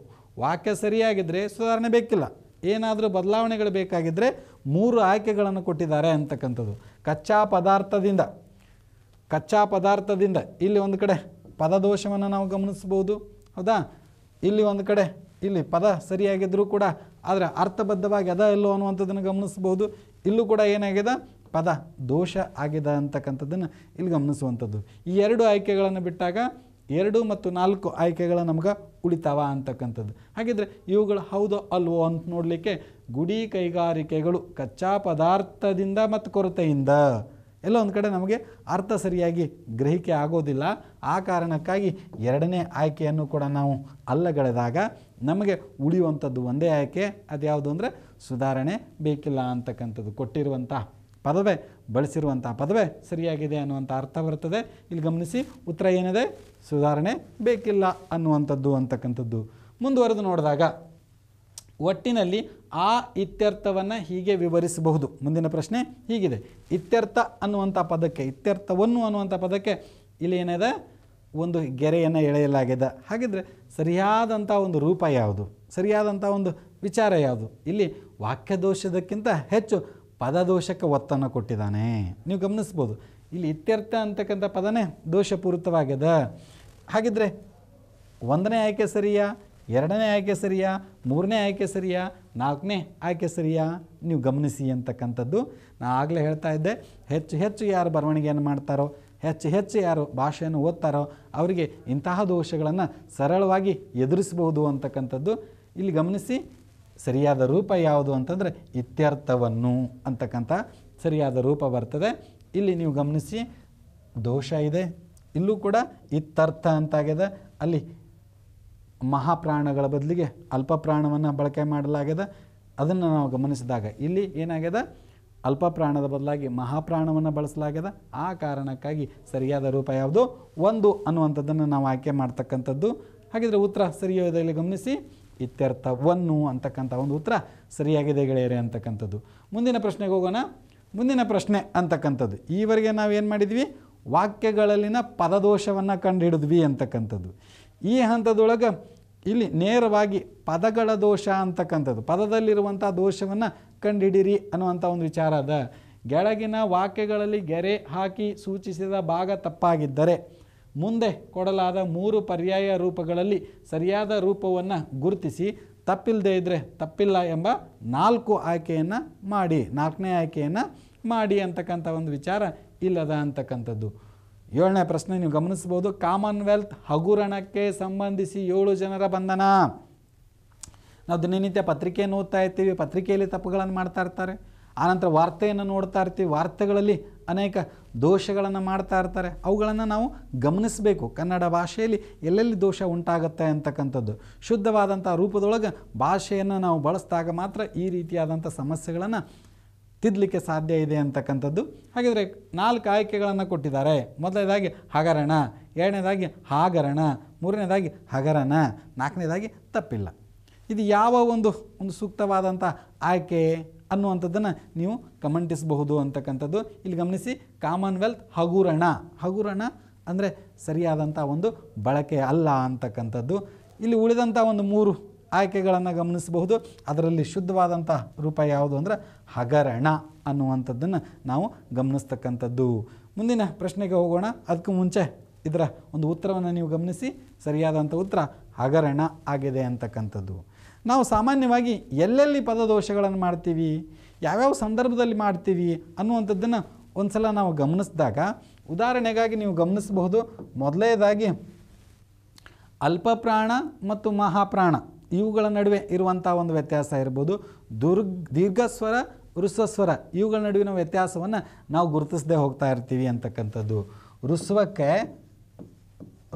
ವಾಕ್ಯ ಸರಿಯಾಗಿದ್ದರೆ ಸುಧಾರಣೆ ಬೇಕಿಲ್ಲ ಏನಾದರೂ ಬದಲಾವಣೆಗಳು ಬೇಕಾಗಿದ್ದರೆ ಮೂರು ಆಯ್ಕೆಗಳನ್ನು ಕೊಟ್ಟಿದ್ದಾರೆ ಅಂತಕ್ಕಂಥದ್ದು ಕಚ್ಚಾ ಪದಾರ್ಥದಿಂದ ಕಚ್ಚಾ ಪದಾರ್ಥದಿಂದ ಇಲ್ಲಿ ಒಂದು ಕಡೆ ಪದದೋಷವನ್ನು ನಾವು ಗಮನಿಸ್ಬೋದು ಹೌದಾ ಇಲ್ಲಿ ಒಂದು ಕಡೆ ಇಲ್ಲಿ ಪದ ಸರಿಯಾಗಿದ್ದರೂ ಕೂಡ ಆದರೆ ಅರ್ಥಬದ್ಧವಾಗಿ ಅದ ಇಲ್ಲೋ ಅನ್ನುವಂಥದ್ದನ್ನು ಗಮನಿಸ್ಬೋದು ಇಲ್ಲೂ ಕೂಡ ಏನಾಗಿದೆ ಪದ ದೋಷ ಆಗಿದೆ ಅಂತಕ್ಕಂಥದ್ದನ್ನು ಇಲ್ಲಿ ಗಮನಿಸುವಂಥದ್ದು ಈ ಎರಡು ಆಯ್ಕೆಗಳನ್ನು ಬಿಟ್ಟಾಗ ಎರಡು ಮತ್ತು ನಾಲ್ಕು ಆಯ್ಕೆಗಳ ನಮ್ಗೆ ಉಳಿತಾವ ಅಂತಕ್ಕಂಥದ್ದು ಹಾಗಿದ್ರೆ ಇವುಗಳು ಹೌದೋ ಅಲ್ವೋ ಅಂತ ನೋಡಲಿಕ್ಕೆ ಗುಡಿ ಕೈಗಾರಿಕೆಗಳು ಕಚ್ಚಾ ಪದಾರ್ಥದಿಂದ ಮತ್ತು ಕೊರತೆಯಿಂದ ಎಲ್ಲ ಒಂದು ಕಡೆ ನಮಗೆ ಅರ್ಥ ಸರಿಯಾಗಿ ಗ್ರಹಿಕೆ ಆಗೋದಿಲ್ಲ ಆ ಕಾರಣಕ್ಕಾಗಿ ಎರಡನೇ ಆಯ್ಕೆಯನ್ನು ಕೂಡ ನಾವು ಅಲ್ಲಗಳೆದಾಗ ನಮಗೆ ಉಳಿಯುವಂಥದ್ದು ಒಂದೇ ಆಯ್ಕೆ ಯಾವುದು ಅಂದರೆ ಸುಧಾರಣೆ ಬೇಕಿಲ್ಲ ಅಂತಕ್ಕಂಥದ್ದು ಕೊಟ್ಟಿರುವಂಥ ಪದವೇ ಬಳಸಿರುವಂಥ ಪದವೇ ಸರಿಯಾಗಿದೆ ಅನ್ನುವಂಥ ಅರ್ಥ ಬರ್ತದೆ ಇಲ್ಲಿ ಗಮನಿಸಿ ಉತ್ತರ ಏನಿದೆ ಸುಧಾರಣೆ ಬೇಕಿಲ್ಲ ಅನ್ನುವಂಥದ್ದು ಅಂತಕ್ಕಂಥದ್ದು ಮುಂದುವರೆದು ನೋಡಿದಾಗ ಒಟ್ಟಿನಲ್ಲಿ ಆ ಇತ್ಯರ್ಥವನ್ನು ಹೀಗೆ ವಿವರಿಸಬಹುದು ಮುಂದಿನ ಪ್ರಶ್ನೆ ಹೀಗಿದೆ ಇತ್ಯರ್ಥ ಅನ್ನುವಂಥ ಪದಕ್ಕೆ ಇತ್ಯರ್ಥವನ್ನು ಅನ್ನುವಂಥ ಪದಕ್ಕೆ ಇಲ್ಲಿ ಏನಿದೆ ಒಂದು ಗೆರೆಯನ್ನು ಎಳೆಯಲಾಗಿದೆ ಹಾಗಿದ್ರೆ ಸರಿಯಾದಂಥ ಒಂದು ರೂಪ ಯಾವುದು ಸರಿಯಾದಂಥ ಒಂದು ವಿಚಾರ ಯಾವುದು ಇಲ್ಲಿ ವಾಕ್ಯದೋಷದಕ್ಕಿಂತ ಹೆಚ್ಚು ಪದದೋಷಕ್ಕೆ ಒತ್ತನ್ನು ಕೊಟ್ಟಿದ್ದಾನೆ ನೀವು ಗಮನಿಸ್ಬೋದು ಇಲ್ಲಿ ಇತ್ಯರ್ಥ ಅಂತಕ್ಕಂಥ ಪದನೇ ದೋಷಪೂರಿತವಾಗಿದೆ ಹಾಗಿದ್ರೆ ಒಂದನೇ ಆಯ್ಕೆ ಸರಿಯಾ ಎರಡನೇ ಆಯ್ಕೆ ಸರಿಯಾ ಮೂರನೇ ಆಯ್ಕೆ ಸರಿಯಾ ನಾಲ್ಕನೇ ಆಯ್ಕೆ ಸರಿಯಾ ನೀವು ಗಮನಿಸಿ ಅಂತಕ್ಕಂಥದ್ದು ನಾನು ಆಗಲೇ ಹೇಳ್ತಾ ಇದ್ದೆ ಹೆಚ್ಚು ಹೆಚ್ಚು ಯಾರು ಬರವಣಿಗೆಯನ್ನು ಮಾಡ್ತಾರೋ ಹೆಚ್ಚು ಹೆಚ್ಚು ಯಾರು ಭಾಷೆಯನ್ನು ಓದ್ತಾರೋ ಅವರಿಗೆ ಇಂತಹ ದೋಷಗಳನ್ನು ಸರಳವಾಗಿ ಎದುರಿಸಬಹುದು ಅಂತಕ್ಕಂಥದ್ದು ಇಲ್ಲಿ ಗಮನಿಸಿ ಸರಿಯಾದ ರೂಪ ಯಾವುದು ಅಂತಂದರೆ ಇತ್ಯರ್ಥವನ್ನು ಅಂತಕ್ಕಂಥ ಸರಿಯಾದ ರೂಪ ಬರ್ತದೆ ಇಲ್ಲಿ ನೀವು ಗಮನಿಸಿ ದೋಷ ಇದೆ ಇಲ್ಲೂ ಕೂಡ ಇತ್ಯರ್ಥ ಅಂತಾಗಿದೆ ಅಲ್ಲಿ ಮಹಾಪ್ರಾಣಗಳ ಬದಲಿಗೆ ಅಲ್ಪ ಪ್ರಾಣವನ್ನು ಬಳಕೆ ಮಾಡಲಾಗಿದೆ ಅದನ್ನು ನಾವು ಗಮನಿಸಿದಾಗ ಇಲ್ಲಿ ಏನಾಗಿದೆ ಅಲ್ಪ ಪ್ರಾಣದ ಬದಲಾಗಿ ಮಹಾಪ್ರಾಣವನ್ನು ಬಳಸಲಾಗಿದೆ ಆ ಕಾರಣಕ್ಕಾಗಿ ಸರಿಯಾದ ರೂಪ ಯಾವುದು ಒಂದು ಅನ್ನುವಂಥದ್ದನ್ನು ನಾವು ಆಯ್ಕೆ ಮಾಡ್ತಕ್ಕಂಥದ್ದು ಹಾಗಿದ್ರೆ ಉತ್ತರ ಸರಿಯೋ ಗಮನಿಸಿ ಇತ್ಯರ್ಥವನ್ನು ಅಂತಕ್ಕಂಥ ಒಂದು ಉತ್ತರ ಸರಿಯಾಗಿದೆ ಗೆಳೆಯರೆ ಅಂತಕ್ಕಂಥದ್ದು ಮುಂದಿನ ಪ್ರಶ್ನೆಗೆ ಹೋಗೋಣ ಮುಂದಿನ ಪ್ರಶ್ನೆ ಅಂತಕ್ಕಂಥದ್ದು ಈವರೆಗೆ ನಾವೇನು ಮಾಡಿದ್ವಿ ವಾಕ್ಯಗಳಲ್ಲಿನ ಪದದೋಷವನ್ನು ಕಂಡುಹಿಡಿದ್ವಿ ಅಂತಕ್ಕಂಥದ್ದು ಈ ಹಂತದೊಳಗೆ ಇಲ್ಲಿ ನೇರವಾಗಿ ಪದಗಳ ದೋಷ ಅಂತಕ್ಕಂಥದ್ದು ಪದದಲ್ಲಿರುವಂಥ ದೋಷವನ್ನು ಕಂಡುಹಿಡಿರಿ ಅನ್ನುವಂಥ ಒಂದು ವಿಚಾರ ಅದ ಕೆಳಗಿನ ವಾಕ್ಯಗಳಲ್ಲಿ ಗೆರೆ ಹಾಕಿ ಸೂಚಿಸಿದ ಭಾಗ ತಪ್ಪಾಗಿದ್ದರೆ ಮುಂದೆ ಕೊಡಲಾದ ಮೂರು ಪರ್ಯಾಯ ರೂಪಗಳಲ್ಲಿ ಸರಿಯಾದ ರೂಪವನ್ನು ಗುರುತಿಸಿ ತಪ್ಪಿಲ್ಲದೆ ಇದ್ದರೆ ತಪ್ಪಿಲ್ಲ ಎಂಬ ನಾಲ್ಕು ಆಯ್ಕೆಯನ್ನು ಮಾಡಿ ನಾಲ್ಕನೇ ಆಯ್ಕೆಯನ್ನು ಮಾಡಿ ಅಂತಕ್ಕಂಥ ಒಂದು ವಿಚಾರ ಇಲ್ಲದ ಅಂತಕ್ಕಂಥದ್ದು ಏಳನೇ ಪ್ರಶ್ನೆ ನೀವು ಗಮನಿಸ್ಬೋದು ಕಾಮನ್ವೆಲ್ತ್ ಹಗುರಣಕ್ಕೆ ಸಂಬಂಧಿಸಿ ಏಳು ಜನರ ಬಂಧನ ನಾವು ದಿನನಿತ್ಯ ಪತ್ರಿಕೆಯನ್ನು ಓದ್ತಾ ಇರ್ತೀವಿ ಪತ್ರಿಕೆಯಲ್ಲಿ ತಪ್ಪುಗಳನ್ನು ಮಾಡ್ತಾ ಇರ್ತಾರೆ ಆನಂತರ ವಾರ್ತೆಯನ್ನು ನೋಡ್ತಾ ಇರ್ತೀವಿ ವಾರ್ತೆಗಳಲ್ಲಿ ಅನೇಕ ದೋಷಗಳನ್ನು ಮಾಡ್ತಾ ಇರ್ತಾರೆ ಅವುಗಳನ್ನು ನಾವು ಗಮನಿಸಬೇಕು ಕನ್ನಡ ಭಾಷೆಯಲ್ಲಿ ಎಲ್ಲೆಲ್ಲಿ ದೋಷ ಉಂಟಾಗುತ್ತೆ ಅಂತಕ್ಕಂಥದ್ದು ಶುದ್ಧವಾದಂಥ ರೂಪದೊಳಗೆ ಭಾಷೆಯನ್ನು ನಾವು ಬಳಸಿದಾಗ ಮಾತ್ರ ಈ ರೀತಿಯಾದಂಥ ಸಮಸ್ಯೆಗಳನ್ನು ತಿದ್ದಲಿಕ್ಕೆ ಸಾಧ್ಯ ಇದೆ ಅಂತಕ್ಕಂಥದ್ದು ಹಾಗಿದ್ರೆ ನಾಲ್ಕು ಆಯ್ಕೆಗಳನ್ನು ಕೊಟ್ಟಿದ್ದಾರೆ ಮೊದಲನೇದಾಗಿ ಹಗರಣ ಎರಡನೇದಾಗಿ ಹಾಗರಣ ಮೂರನೇದಾಗಿ ಹಗರಣ ನಾಲ್ಕನೇದಾಗಿ ತಪ್ಪಿಲ್ಲ ಇದು ಯಾವ ಒಂದು ಒಂದು ಸೂಕ್ತವಾದಂಥ ಆಯ್ಕೆ ಅನ್ನುವಂಥದ್ದನ್ನು ನೀವು ಕಮೆಂಟಿಸಬಹುದು ಅಂತಕ್ಕಂಥದ್ದು ಇಲ್ಲಿ ಗಮನಿಸಿ ಕಾಮನ್ವೆಲ್ತ್ ಹಗುರಣ ಹಗುರಣ ಅಂದರೆ ಸರಿಯಾದಂಥ ಒಂದು ಬಳಕೆ ಅಲ್ಲ ಅಂತಕ್ಕಂಥದ್ದು ಇಲ್ಲಿ ಉಳಿದಂಥ ಒಂದು ಮೂರು ಆಯ್ಕೆಗಳನ್ನು ಗಮನಿಸಬಹುದು ಅದರಲ್ಲಿ ಶುದ್ಧವಾದಂಥ ರೂಪ ಯಾವುದು ಅಂದರೆ ಹಗರಣ ಅನ್ನುವಂಥದ್ದನ್ನು ನಾವು ಗಮನಿಸ್ತಕ್ಕಂಥದ್ದು ಮುಂದಿನ ಪ್ರಶ್ನೆಗೆ ಹೋಗೋಣ ಅದಕ್ಕೂ ಮುಂಚೆ ಇದರ ಒಂದು ಉತ್ತರವನ್ನು ನೀವು ಗಮನಿಸಿ ಸರಿಯಾದಂಥ ಉತ್ತರ ಹಗರಣ ಆಗಿದೆ ಅಂತಕ್ಕಂಥದ್ದು ನಾವು ಸಾಮಾನ್ಯವಾಗಿ ಎಲ್ಲೆಲ್ಲಿ ಪದದೋಷಗಳನ್ನು ಮಾಡ್ತೀವಿ ಯಾವ್ಯಾವ ಸಂದರ್ಭದಲ್ಲಿ ಮಾಡ್ತೀವಿ ಅನ್ನುವಂಥದ್ದನ್ನು ಒಂದು ಸಲ ನಾವು ಗಮನಿಸಿದಾಗ ಉದಾಹರಣೆಗಾಗಿ ನೀವು ಗಮನಿಸಬಹುದು ಮೊದಲನೇದಾಗಿ ಅಲ್ಪಪ್ರಾಣ ಮತ್ತು ಮಹಾಪ್ರಾಣ ಇವುಗಳ ನಡುವೆ ಇರುವಂಥ ಒಂದು ವ್ಯತ್ಯಾಸ ಇರ್ಬೋದು ದುರ್ಗ್ ದೀರ್ಘಸ್ವರ ಋಸ್ವಸ್ವರ ಇವುಗಳ ನಡುವಿನ ವ್ಯತ್ಯಾಸವನ್ನು ನಾವು ಗುರುತಿಸದೆ ಹೋಗ್ತಾ ಇರ್ತೀವಿ ಅಂತಕ್ಕಂಥದ್ದು ಋಸ್ವಕ್ಕೆ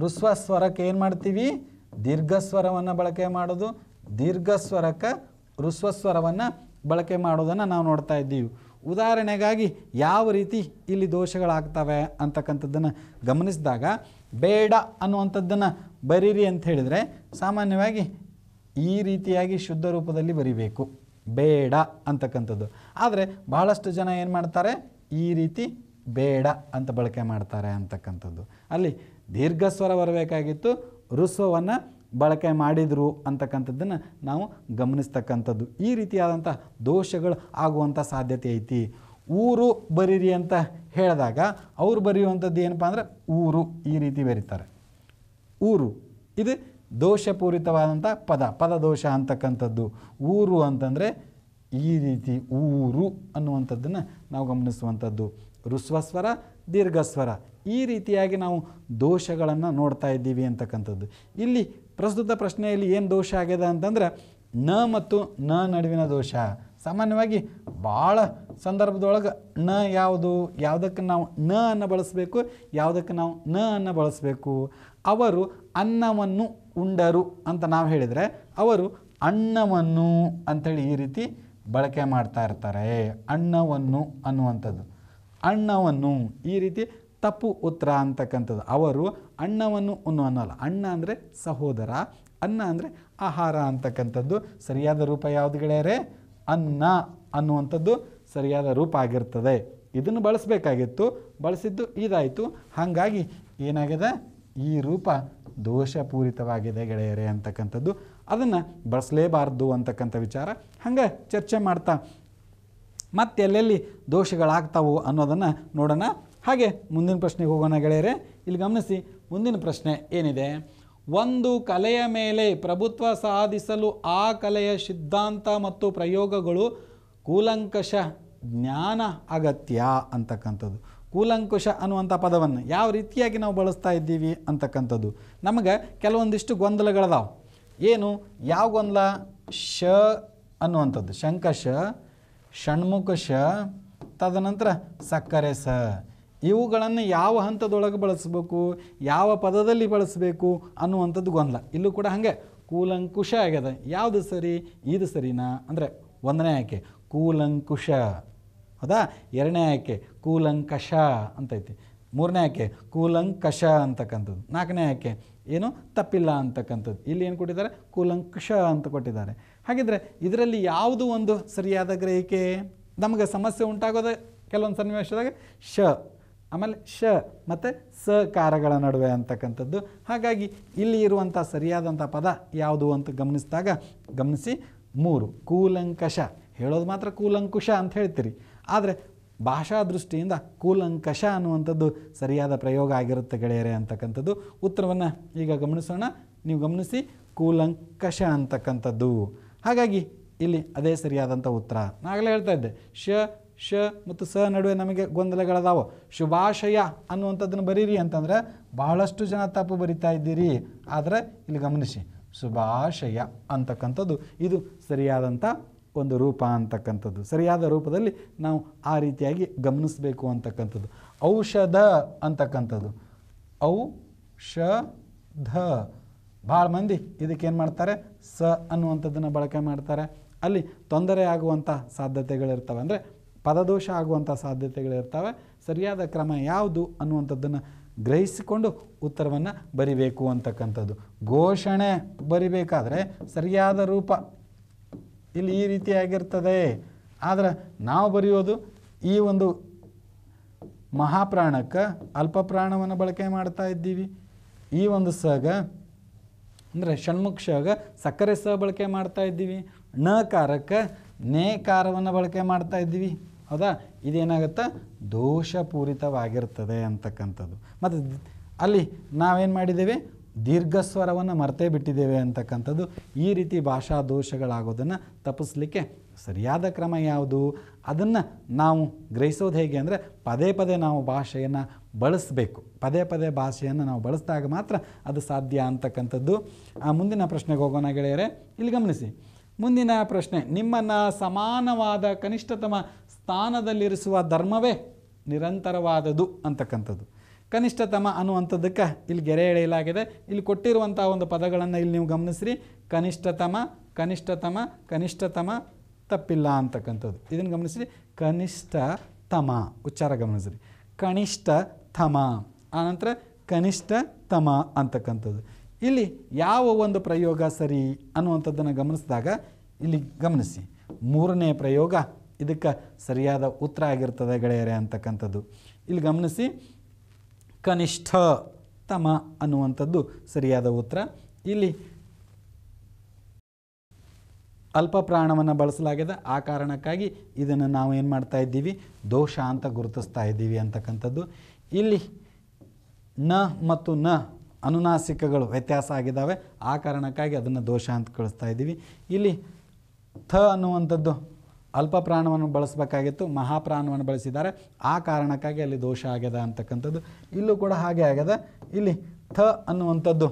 ಋಸ್ವಸ್ವರಕ್ಕೆ ಏನು ಮಾಡ್ತೀವಿ ದೀರ್ಘಸ್ವರವನ್ನು ಬಳಕೆ ಮಾಡೋದು ದೀರ್ಘಸ್ವರಕ ಋಸ್ವಸ್ವರವನ್ನು ಬಳಕೆ ಮಾಡೋದನ್ನು ನಾವು ನೋಡ್ತಾ ಇದ್ದೀವಿ ಉದಾಹರಣೆಗಾಗಿ ಯಾವ ರೀತಿ ಇಲ್ಲಿ ದೋಷಗಳಾಗ್ತವೆ ಅಂತಕ್ಕಂಥದ್ದನ್ನು ಗಮನಿಸಿದಾಗ ಬೇಡ ಅನ್ನುವಂಥದ್ದನ್ನು ಬರೀರಿ ಅಂತ ಹೇಳಿದರೆ ಸಾಮಾನ್ಯವಾಗಿ ಈ ರೀತಿಯಾಗಿ ಶುದ್ಧ ರೂಪದಲ್ಲಿ ಬರಿಬೇಕು ಬೇಡ ಅಂತಕ್ಕಂಥದ್ದು ಆದರೆ ಬಹಳಷ್ಟು ಜನ ಏನು ಮಾಡ್ತಾರೆ ಈ ರೀತಿ ಬೇಡ ಅಂತ ಬಳಕೆ ಮಾಡ್ತಾರೆ ಅಂತಕ್ಕಂಥದ್ದು ಅಲ್ಲಿ ದೀರ್ಘಸ್ವರ ಬರಬೇಕಾಗಿತ್ತು ಋಸ್ವವನ್ನು ಬಳಕೆ ಮಾಡಿದರು ಅಂತಕ್ಕಂಥದ್ದನ್ನು ನಾವು ಗಮನಿಸ್ತಕ್ಕಂಥದ್ದು ಈ ರೀತಿಯಾದಂಥ ದೋಷಗಳು ಆಗುವಂಥ ಸಾಧ್ಯತೆ ಐತಿ ಊರು ಬರೀರಿ ಅಂತ ಹೇಳಿದಾಗ ಅವರು ಬರೆಯುವಂಥದ್ದು ಏನಪ್ಪ ಅಂದರೆ ಊರು ಈ ರೀತಿ ಬರೀತಾರೆ ಊರು ಇದು ದೋಷಪೂರಿತವಾದಂಥ ಪದ ಪದ ದೋಷ ಅಂತಕ್ಕಂಥದ್ದು ಊರು ಅಂತಂದರೆ ಈ ರೀತಿ ಊರು ಅನ್ನುವಂಥದ್ದನ್ನು ನಾವು ಗಮನಿಸುವಂಥದ್ದು ಋಸ್ವಸ್ವರ ದೀರ್ಘಸ್ವರ ಈ ರೀತಿಯಾಗಿ ನಾವು ದೋಷಗಳನ್ನು ನೋಡ್ತಾ ಇದ್ದೀವಿ ಅಂತಕ್ಕಂಥದ್ದು ಇಲ್ಲಿ ಪ್ರಸ್ತುತ ಪ್ರಶ್ನೆಯಲ್ಲಿ ಏನು ದೋಷ ಆಗ್ಯದ ಅಂತಂದ್ರೆ ನ ಮತ್ತು ನ ನಡುವಿನ ದೋಷ ಸಾಮಾನ್ಯವಾಗಿ ಭಾಳ ಸಂದರ್ಭದೊಳಗೆ ನ ಯಾವುದು ಯಾವುದಕ್ಕೆ ನಾವು ನ ಅನ್ನು ಬಳಸಬೇಕು ಯಾವುದಕ್ಕೆ ನಾವು ನ ಅನ್ನು ಬಳಸಬೇಕು ಅವರು ಅನ್ನವನ್ನು ಉಂಡರು ಅಂತ ನಾವು ಹೇಳಿದರೆ ಅವರು ಅಣ್ಣವನ್ನು ಅಂಥೇಳಿ ಈ ರೀತಿ ಬಳಕೆ ಮಾಡ್ತಾ ಇರ್ತಾರೆ ಅಣ್ಣವನ್ನು ಅನ್ನುವಂಥದ್ದು ಅಣ್ಣವನ್ನು ಈ ರೀತಿ ತಪ್ಪು ಉತ್ತರ ಅಂತಕ್ಕಂಥದ್ದು ಅವರು ಅಣ್ಣವನ್ನು ಒಂದು ಅನ್ನೋಲ್ಲ ಅಣ್ಣ ಅಂದರೆ ಸಹೋದರ ಅನ್ನ ಅಂದರೆ ಆಹಾರ ಅಂತಕ್ಕಂಥದ್ದು ಸರಿಯಾದ ರೂಪ ಯಾವುದು ಗೆಳೆಯರೇ ಅನ್ನ ಅನ್ನುವಂಥದ್ದು ಸರಿಯಾದ ರೂಪ ಆಗಿರ್ತದೆ ಇದನ್ನು ಬಳಸಬೇಕಾಗಿತ್ತು ಬಳಸಿದ್ದು ಇದಾಯಿತು ಹಾಗಾಗಿ ಏನಾಗಿದೆ ಈ ರೂಪ ದೋಷಪೂರಿತವಾಗಿದೆ ಗೆಳೆಯರೆ ಅಂತಕ್ಕಂಥದ್ದು ಅದನ್ನು ಬಳಸಲೇಬಾರ್ದು ಅಂತಕ್ಕಂಥ ವಿಚಾರ ಹಂಗೆ ಚರ್ಚೆ ಮಾಡ್ತಾ ಮತ್ತೆ ಎಲ್ಲೆಲ್ಲಿ ದೋಷಗಳಾಗ್ತಾವೋ ಅನ್ನೋದನ್ನು ನೋಡೋಣ ಹಾಗೆ ಮುಂದಿನ ಪ್ರಶ್ನೆಗೆ ಹೋಗೋಣ ಗೆಳೆಯರೆ ಇಲ್ಲಿ ಗಮನಿಸಿ ಮುಂದಿನ ಪ್ರಶ್ನೆ ಏನಿದೆ ಒಂದು ಕಲೆಯ ಮೇಲೆ ಪ್ರಭುತ್ವ ಸಾಧಿಸಲು ಆ ಕಲೆಯ ಸಿದ್ಧಾಂತ ಮತ್ತು ಪ್ರಯೋಗಗಳು ಕೂಲಂಕಷ ಜ್ಞಾನ ಅಗತ್ಯ ಅಂತಕ್ಕಂಥದ್ದು ಕೂಲಂಕುಶ ಅನ್ನುವಂಥ ಪದವನ್ನು ಯಾವ ರೀತಿಯಾಗಿ ನಾವು ಬಳಸ್ತಾ ಇದ್ದೀವಿ ಅಂತಕ್ಕಂಥದ್ದು ನಮಗೆ ಕೆಲವೊಂದಿಷ್ಟು ಗೊಂದಲಗಳದಾವ ಏನು ಯಾವ ಗೊಂದಲ ಶ ಅನ್ನುವಂಥದ್ದು ಶಂಕಶ ಷಣ್ಮುಖ ಶ ತದನಂತರ ಸಕ್ಕರೆ ಸ ಇವುಗಳನ್ನು ಯಾವ ಹಂತದೊಳಗೆ ಬಳಸಬೇಕು ಯಾವ ಪದದಲ್ಲಿ ಬಳಸಬೇಕು ಅನ್ನುವಂಥದ್ದು ಗೊಂದಲ ಇಲ್ಲೂ ಕೂಡ ಹಾಗೆ ಕೂಲಂಕುಶ ಆಗ್ಯದ ಯಾವುದು ಸರಿ ಇದು ಸರಿನಾ ಅಂದರೆ ಒಂದನೇ ಆಯ್ಕೆ ಕೂಲಂಕುಶ ಹೌದಾ ಎರಡನೇ ಆಯ್ಕೆ ಕೂಲಂಕಷ ಅಂತೈತಿ ಮೂರನೇ ಆಯ್ಕೆ ಕೂಲಂಕಷ ಅಂತಕ್ಕಂಥದ್ದು ನಾಲ್ಕನೇ ಆಯ್ಕೆ ಏನು ತಪ್ಪಿಲ್ಲ ಅಂತಕ್ಕಂಥದ್ದು ಇಲ್ಲಿ ಏನು ಕೊಟ್ಟಿದ್ದಾರೆ ಕೂಲಂಕುಷ ಅಂತ ಕೊಟ್ಟಿದ್ದಾರೆ ಹಾಗಿದ್ರೆ ಇದರಲ್ಲಿ ಯಾವುದು ಒಂದು ಸರಿಯಾದ ಗ್ರಹಿಕೆ ನಮಗೆ ಸಮಸ್ಯೆ ಉಂಟಾಗೋದೇ ಕೆಲವೊಂದು ಸನ್ನಿವೇಶದಾಗ ಶ ಆಮೇಲೆ ಶ ಮತ್ತು ಸ ಕಾರಗಳ ನಡುವೆ ಅಂತಕ್ಕಂಥದ್ದು ಹಾಗಾಗಿ ಇಲ್ಲಿ ಇರುವಂಥ ಸರಿಯಾದಂಥ ಪದ ಯಾವುದು ಅಂತ ಗಮನಿಸಿದಾಗ ಗಮನಿಸಿ ಮೂರು ಕೂಲಂಕಷ ಹೇಳೋದು ಮಾತ್ರ ಕೂಲಂಕುಶ ಅಂತ ಹೇಳ್ತೀರಿ ಆದರೆ ಭಾಷಾ ದೃಷ್ಟಿಯಿಂದ ಕೂಲಂಕಷ ಅನ್ನುವಂಥದ್ದು ಸರಿಯಾದ ಪ್ರಯೋಗ ಆಗಿರುತ್ತೆ ಗೆಳೆಯರೆ ಅಂತಕ್ಕಂಥದ್ದು ಉತ್ತರವನ್ನು ಈಗ ಗಮನಿಸೋಣ ನೀವು ಗಮನಿಸಿ ಕೂಲಂಕಷ ಅಂತಕ್ಕಂಥದ್ದು ಹಾಗಾಗಿ ಇಲ್ಲಿ ಅದೇ ಸರಿಯಾದಂಥ ಉತ್ತರ ನಾಗಲೇ ಹೇಳ್ತಾ ಇದ್ದೆ ಶ ಶ ಮತ್ತು ಸ ನಡುವೆ ನಮಗೆ ಗೊಂದಲಗಳದಾವೋ ಶುಭಾಶಯ ಅನ್ನುವಂಥದ್ದನ್ನು ಬರೀರಿ ಅಂತಂದರೆ ಬಹಳಷ್ಟು ಜನ ತಪ್ಪು ಬರಿತಾ ಇದ್ದೀರಿ ಆದರೆ ಇಲ್ಲಿ ಗಮನಿಸಿ ಶುಭಾಶಯ ಅಂತಕ್ಕಂಥದ್ದು ಇದು ಸರಿಯಾದಂಥ ಒಂದು ರೂಪ ಅಂತಕ್ಕಂಥದ್ದು ಸರಿಯಾದ ರೂಪದಲ್ಲಿ ನಾವು ಆ ರೀತಿಯಾಗಿ ಗಮನಿಸಬೇಕು ಅಂತಕ್ಕಂಥದ್ದು ಔಷಧ ಅಂತಕ್ಕಂಥದ್ದು ಧ ಭಾಳ ಮಂದಿ ಇದಕ್ಕೇನು ಮಾಡ್ತಾರೆ ಸ ಅನ್ನುವಂಥದ್ದನ್ನು ಬಳಕೆ ಮಾಡ್ತಾರೆ ಅಲ್ಲಿ ತೊಂದರೆ ಆಗುವಂಥ ಸಾಧ್ಯತೆಗಳಿರ್ತವೆ ಅಂದರೆ ಪದದೋಷ ಆಗುವಂಥ ಸಾಧ್ಯತೆಗಳಿರ್ತವೆ ಸರಿಯಾದ ಕ್ರಮ ಯಾವುದು ಅನ್ನುವಂಥದ್ದನ್ನು ಗ್ರಹಿಸಿಕೊಂಡು ಉತ್ತರವನ್ನು ಬರಿಬೇಕು ಅಂತಕ್ಕಂಥದ್ದು ಘೋಷಣೆ ಬರಿಬೇಕಾದ್ರೆ ಸರಿಯಾದ ರೂಪ ಇಲ್ಲಿ ಈ ರೀತಿಯಾಗಿರ್ತದೆ ಆದರೆ ನಾವು ಬರೆಯೋದು ಈ ಒಂದು ಮಹಾಪ್ರಾಣಕ್ಕೆ ಅಲ್ಪ ಪ್ರಾಣವನ್ನು ಬಳಕೆ ಮಾಡ್ತಾ ಇದ್ದೀವಿ ಈ ಒಂದು ಸಗ ಅಂದರೆ ಷಣ್ಮುಖ ಸಗ ಸಕ್ಕರೆ ಸ ಬಳಕೆ ಮಾಡ್ತಾ ಇದ್ದೀವಿ ಣ ನೇಕಾರವನ್ನು ಬಳಕೆ ಮಾಡ್ತಾ ಇದ್ದೀವಿ ಹೌದಾ ಇದೇನಾಗುತ್ತೆ ದೋಷಪೂರಿತವಾಗಿರ್ತದೆ ಅಂತಕ್ಕಂಥದ್ದು ಮತ್ತು ಅಲ್ಲಿ ನಾವೇನು ಮಾಡಿದ್ದೇವೆ ದೀರ್ಘಸ್ವರವನ್ನು ಮರ್ತೇ ಬಿಟ್ಟಿದ್ದೇವೆ ಅಂತಕ್ಕಂಥದ್ದು ಈ ರೀತಿ ಭಾಷಾ ದೋಷಗಳಾಗೋದನ್ನು ತಪ್ಪಿಸ್ಲಿಕ್ಕೆ ಸರಿಯಾದ ಕ್ರಮ ಯಾವುದು ಅದನ್ನು ನಾವು ಗ್ರಹಿಸೋದು ಹೇಗೆ ಅಂದರೆ ಪದೇ ಪದೇ ನಾವು ಭಾಷೆಯನ್ನು ಬಳಸಬೇಕು ಪದೇ ಪದೇ ಭಾಷೆಯನ್ನು ನಾವು ಬಳಸಿದಾಗ ಮಾತ್ರ ಅದು ಸಾಧ್ಯ ಅಂತಕ್ಕಂಥದ್ದು ಆ ಮುಂದಿನ ಪ್ರಶ್ನೆಗೆ ಹೋಗೋಣ ಗೆಳೆಯರೆ ಇಲ್ಲಿ ಗಮನಿಸಿ ಮುಂದಿನ ಪ್ರಶ್ನೆ ನಿಮ್ಮನ್ನು ಸಮಾನವಾದ ಕನಿಷ್ಠತಮ ಸ್ಥಾನದಲ್ಲಿರಿಸುವ ಧರ್ಮವೇ ನಿರಂತರವಾದದು ಅಂತಕ್ಕಂಥದ್ದು ಕನಿಷ್ಠತಮ ಅನ್ನುವಂಥದ್ದಕ್ಕೆ ಇಲ್ಲಿ ಗೆರೆ ಎಳೆಯಲಾಗಿದೆ ಇಲ್ಲಿ ಕೊಟ್ಟಿರುವಂಥ ಒಂದು ಪದಗಳನ್ನು ಇಲ್ಲಿ ನೀವು ಗಮನಿಸ್ರಿ ಕನಿಷ್ಠತಮ ಕನಿಷ್ಠತಮ ಕನಿಷ್ಠತಮ ತಪ್ಪಿಲ್ಲ ಅಂತಕ್ಕಂಥದ್ದು ಇದನ್ನು ಗಮನಿಸ್ರಿ ಕನಿಷ್ಠತಮ ಉಚ್ಚಾರ ಗಮನಿಸ್ರಿ ಕನಿಷ್ಠತಮ ಆನಂತರ ಕನಿಷ್ಠತಮ ಅಂತಕ್ಕಂಥದ್ದು ಇಲ್ಲಿ ಯಾವ ಒಂದು ಪ್ರಯೋಗ ಸರಿ ಅನ್ನುವಂಥದ್ದನ್ನು ಗಮನಿಸಿದಾಗ ಇಲ್ಲಿ ಗಮನಿಸಿ ಮೂರನೇ ಪ್ರಯೋಗ ಇದಕ್ಕೆ ಸರಿಯಾದ ಉತ್ತರ ಆಗಿರ್ತದೆ ಗೆಳೆಯರೆ ಅಂತಕ್ಕಂಥದ್ದು ಇಲ್ಲಿ ಗಮನಿಸಿ ಕನಿಷ್ಠ ತಮ ಅನ್ನುವಂಥದ್ದು ಸರಿಯಾದ ಉತ್ತರ ಇಲ್ಲಿ ಅಲ್ಪ ಪ್ರಾಣವನ್ನು ಬಳಸಲಾಗಿದೆ ಆ ಕಾರಣಕ್ಕಾಗಿ ಇದನ್ನು ನಾವು ಏನು ಮಾಡ್ತಾ ಇದ್ದೀವಿ ದೋಷ ಅಂತ ಗುರುತಿಸ್ತಾ ಇದ್ದೀವಿ ಅಂತಕ್ಕಂಥದ್ದು ಇಲ್ಲಿ ನ ಮತ್ತು ನ ಅನುನಾಸಿಕಗಳು ವ್ಯತ್ಯಾಸ ಆಗಿದ್ದಾವೆ ಆ ಕಾರಣಕ್ಕಾಗಿ ಅದನ್ನು ದೋಷ ಅಂತ ಕಳಿಸ್ತಾ ಇದ್ದೀವಿ ಇಲ್ಲಿ ಥ ಅನ್ನುವಂಥದ್ದು ಅಲ್ಪ ಪ್ರಾಣವನ್ನು ಬಳಸಬೇಕಾಗಿತ್ತು ಮಹಾಪ್ರಾಣವನ್ನು ಬಳಸಿದ್ದಾರೆ ಆ ಕಾರಣಕ್ಕಾಗಿ ಅಲ್ಲಿ ದೋಷ ಆಗ್ಯದ ಅಂತಕ್ಕಂಥದ್ದು ಇಲ್ಲೂ ಕೂಡ ಹಾಗೆ ಆಗ್ಯದ ಇಲ್ಲಿ ಥ ಅನ್ನುವಂಥದ್ದು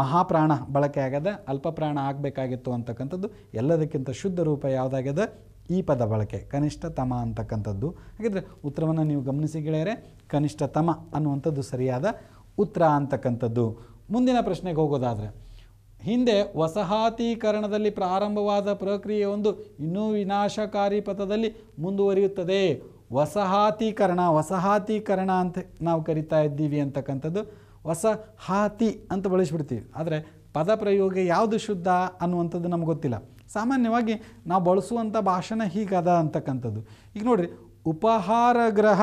ಮಹಾಪ್ರಾಣ ಬಳಕೆ ಆಗ್ಯದ ಅಲ್ಪ ಪ್ರಾಣ ಆಗಬೇಕಾಗಿತ್ತು ಅಂತಕ್ಕಂಥದ್ದು ಎಲ್ಲದಕ್ಕಿಂತ ಶುದ್ಧ ರೂಪ ಯಾವುದಾಗ್ಯದ ಈ ಪದ ಬಳಕೆ ಕನಿಷ್ಠ ತಮ ಅಂತಕ್ಕಂಥದ್ದು ಹಾಗಿದ್ರೆ ಉತ್ತರವನ್ನು ನೀವು ಗಮನಿಸಿ ಗೆಳೆಯರೆ ತಮ ಅನ್ನುವಂಥದ್ದು ಸರಿಯಾದ ಉತ್ತರ ಅಂತಕ್ಕಂಥದ್ದು ಮುಂದಿನ ಪ್ರಶ್ನೆಗೆ ಹೋಗೋದಾದರೆ ಹಿಂದೆ ವಸಾಹತೀಕರಣದಲ್ಲಿ ಪ್ರಾರಂಭವಾದ ಪ್ರಕ್ರಿಯೆ ಒಂದು ಇನ್ನೂ ವಿನಾಶಕಾರಿ ಪಥದಲ್ಲಿ ಮುಂದುವರಿಯುತ್ತದೆ ವಸಾಹತೀಕರಣ ವಸಾಹತೀಕರಣ ಅಂತ ನಾವು ಕರಿತಾ ಇದ್ದೀವಿ ಅಂತಕ್ಕಂಥದ್ದು ಹೊಸ ಅಂತ ಬಳಸಿಬಿಡ್ತೀವಿ ಆದರೆ ಪದ ಪ್ರಯೋಗ ಯಾವುದು ಶುದ್ಧ ಅನ್ನುವಂಥದ್ದು ನಮ್ಗೆ ಗೊತ್ತಿಲ್ಲ ಸಾಮಾನ್ಯವಾಗಿ ನಾವು ಬಳಸುವಂಥ ಭಾಷಣ ಹೀಗದ ಅಂತಕ್ಕಂಥದ್ದು ಈಗ ನೋಡಿರಿ ಉಪಹಾರ ಗ್ರಹ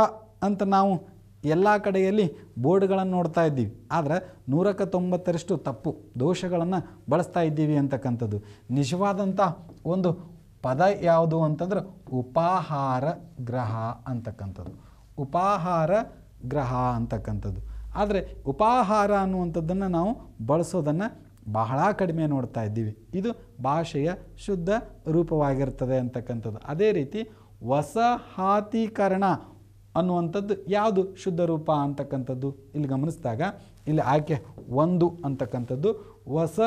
ಅಂತ ನಾವು ಎಲ್ಲ ಕಡೆಯಲ್ಲಿ ಬೋರ್ಡ್ಗಳನ್ನು ನೋಡ್ತಾ ಇದ್ದೀವಿ ಆದರೆ ನೂರಕ್ಕೆ ತೊಂಬತ್ತರಷ್ಟು ತಪ್ಪು ದೋಷಗಳನ್ನು ಬಳಸ್ತಾ ಇದ್ದೀವಿ ಅಂತಕ್ಕಂಥದ್ದು ನಿಜವಾದಂಥ ಒಂದು ಪದ ಯಾವುದು ಅಂತಂದ್ರೆ ಉಪಾಹಾರ ಗ್ರಹ ಅಂತಕ್ಕಂಥದ್ದು ಉಪಾಹಾರ ಗ್ರಹ ಅಂತಕ್ಕಂಥದ್ದು ಆದರೆ ಉಪಾಹಾರ ಅನ್ನುವಂಥದ್ದನ್ನು ನಾವು ಬಳಸೋದನ್ನು ಬಹಳ ಕಡಿಮೆ ನೋಡ್ತಾ ಇದ್ದೀವಿ ಇದು ಭಾಷೆಯ ಶುದ್ಧ ರೂಪವಾಗಿರ್ತದೆ ಅಂತಕ್ಕಂಥದ್ದು ಅದೇ ರೀತಿ ವಸಹಾತೀಕರಣ ಅನ್ನುವಂಥದ್ದು ಯಾವುದು ಶುದ್ಧ ರೂಪ ಅಂತಕ್ಕಂಥದ್ದು ಇಲ್ಲಿ ಗಮನಿಸಿದಾಗ ಇಲ್ಲಿ ಆಯ್ಕೆ ಒಂದು ಅಂತಕ್ಕಂಥದ್ದು ಹೊಸ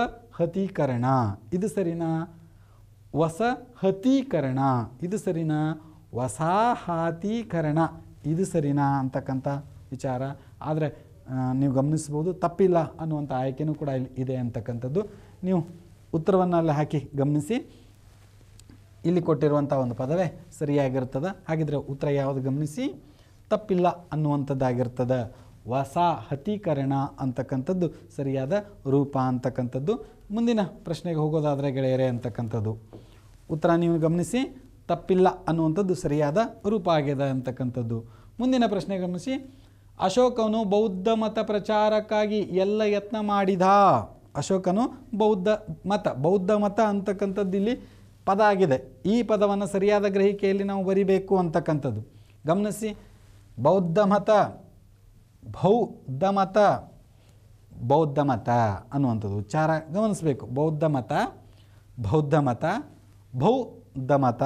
ಇದು ಸರಿನಾ ಹೊಸಹತೀಕರಣ ಇದು ಸರಿನಾ ವಸಾಹತೀಕರಣ ಇದು ಸರಿನಾ ಅಂತಕ್ಕಂಥ ವಿಚಾರ ಆದರೆ ನೀವು ಗಮನಿಸ್ಬೋದು ತಪ್ಪಿಲ್ಲ ಅನ್ನುವಂಥ ಆಯ್ಕೆನೂ ಕೂಡ ಇಲ್ಲಿ ಇದೆ ಅಂತಕ್ಕಂಥದ್ದು ನೀವು ಉತ್ತರವನ್ನು ಅಲ್ಲಿ ಹಾಕಿ ಗಮನಿಸಿ ಇಲ್ಲಿ ಕೊಟ್ಟಿರುವಂಥ ಒಂದು ಪದವೇ ಸರಿಯಾಗಿರ್ತದೆ ಹಾಗಿದ್ರೆ ಉತ್ತರ ಯಾವುದು ಗಮನಿಸಿ ತಪ್ಪಿಲ್ಲ ಅನ್ನುವಂಥದ್ದಾಗಿರ್ತದೆ ವಸಾಹತೀಕರಣ ಅಂತಕ್ಕಂಥದ್ದು ಸರಿಯಾದ ರೂಪ ಅಂತಕ್ಕಂಥದ್ದು ಮುಂದಿನ ಪ್ರಶ್ನೆಗೆ ಹೋಗೋದಾದರೆ ಗೆಳೆಯರೆ ಅಂತಕ್ಕಂಥದ್ದು ಉತ್ತರ ನೀವು ಗಮನಿಸಿ ತಪ್ಪಿಲ್ಲ ಅನ್ನುವಂಥದ್ದು ಸರಿಯಾದ ರೂಪ ಆಗಿದೆ ಅಂತಕ್ಕಂಥದ್ದು ಮುಂದಿನ ಪ್ರಶ್ನೆ ಗಮನಿಸಿ ಅಶೋಕನು ಬೌದ್ಧ ಮತ ಪ್ರಚಾರಕ್ಕಾಗಿ ಎಲ್ಲ ಯತ್ನ ಮಾಡಿದ ಅಶೋಕನು ಬೌದ್ಧ ಮತ ಬೌದ್ಧ ಮತ ಅಂತಕ್ಕಂಥದ್ದು ಇಲ್ಲಿ ಪದ ಆಗಿದೆ ಈ ಪದವನ್ನು ಸರಿಯಾದ ಗ್ರಹಿಕೆಯಲ್ಲಿ ನಾವು ಬರಿಬೇಕು ಅಂತಕ್ಕಂಥದ್ದು ಗಮನಿಸಿ ಬೌದ್ಧಮತ ಬೌದ್ಧಮತ ಬೌದ್ಧಮತ ಅನ್ನುವಂಥದ್ದು ಉಚ್ಚಾರ ಗಮನಿಸಬೇಕು ಬೌದ್ಧಮತ ಬೌದ್ಧಮತ ಬೌದ್ಧಮತ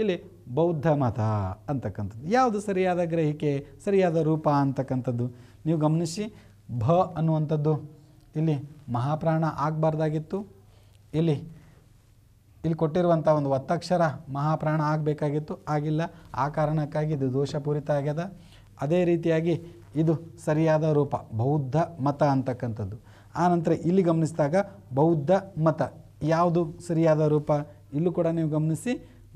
ಇಲ್ಲಿ ಬೌದ್ಧಮತ ಅಂತಕ್ಕಂಥದ್ದು ಯಾವುದು ಸರಿಯಾದ ಗ್ರಹಿಕೆ ಸರಿಯಾದ ರೂಪ ಅಂತಕ್ಕಂಥದ್ದು ನೀವು ಗಮನಿಸಿ ಭ ಅನ್ನುವಂಥದ್ದು ಇಲ್ಲಿ ಮಹಾಪ್ರಾಣ ಆಗಬಾರ್ದಾಗಿತ್ತು ಇಲ್ಲಿ ಇಲ್ಲಿ ಕೊಟ್ಟಿರುವಂಥ ಒಂದು ಒತ್ತಕ್ಷರ ಮಹಾಪ್ರಾಣ ಆಗಬೇಕಾಗಿತ್ತು ಆಗಿಲ್ಲ ಆ ಕಾರಣಕ್ಕಾಗಿ ಇದು ದೋಷಪೂರಿತ ಆಗ್ಯದ ಅದೇ ರೀತಿಯಾಗಿ ಇದು ಸರಿಯಾದ ರೂಪ ಬೌದ್ಧ ಮತ ಅಂತಕ್ಕಂಥದ್ದು ಆನಂತರ ಇಲ್ಲಿ ಗಮನಿಸಿದಾಗ ಬೌದ್ಧ ಮತ ಯಾವುದು ಸರಿಯಾದ ರೂಪ ಇಲ್ಲೂ ಕೂಡ ನೀವು ಗಮನಿಸಿ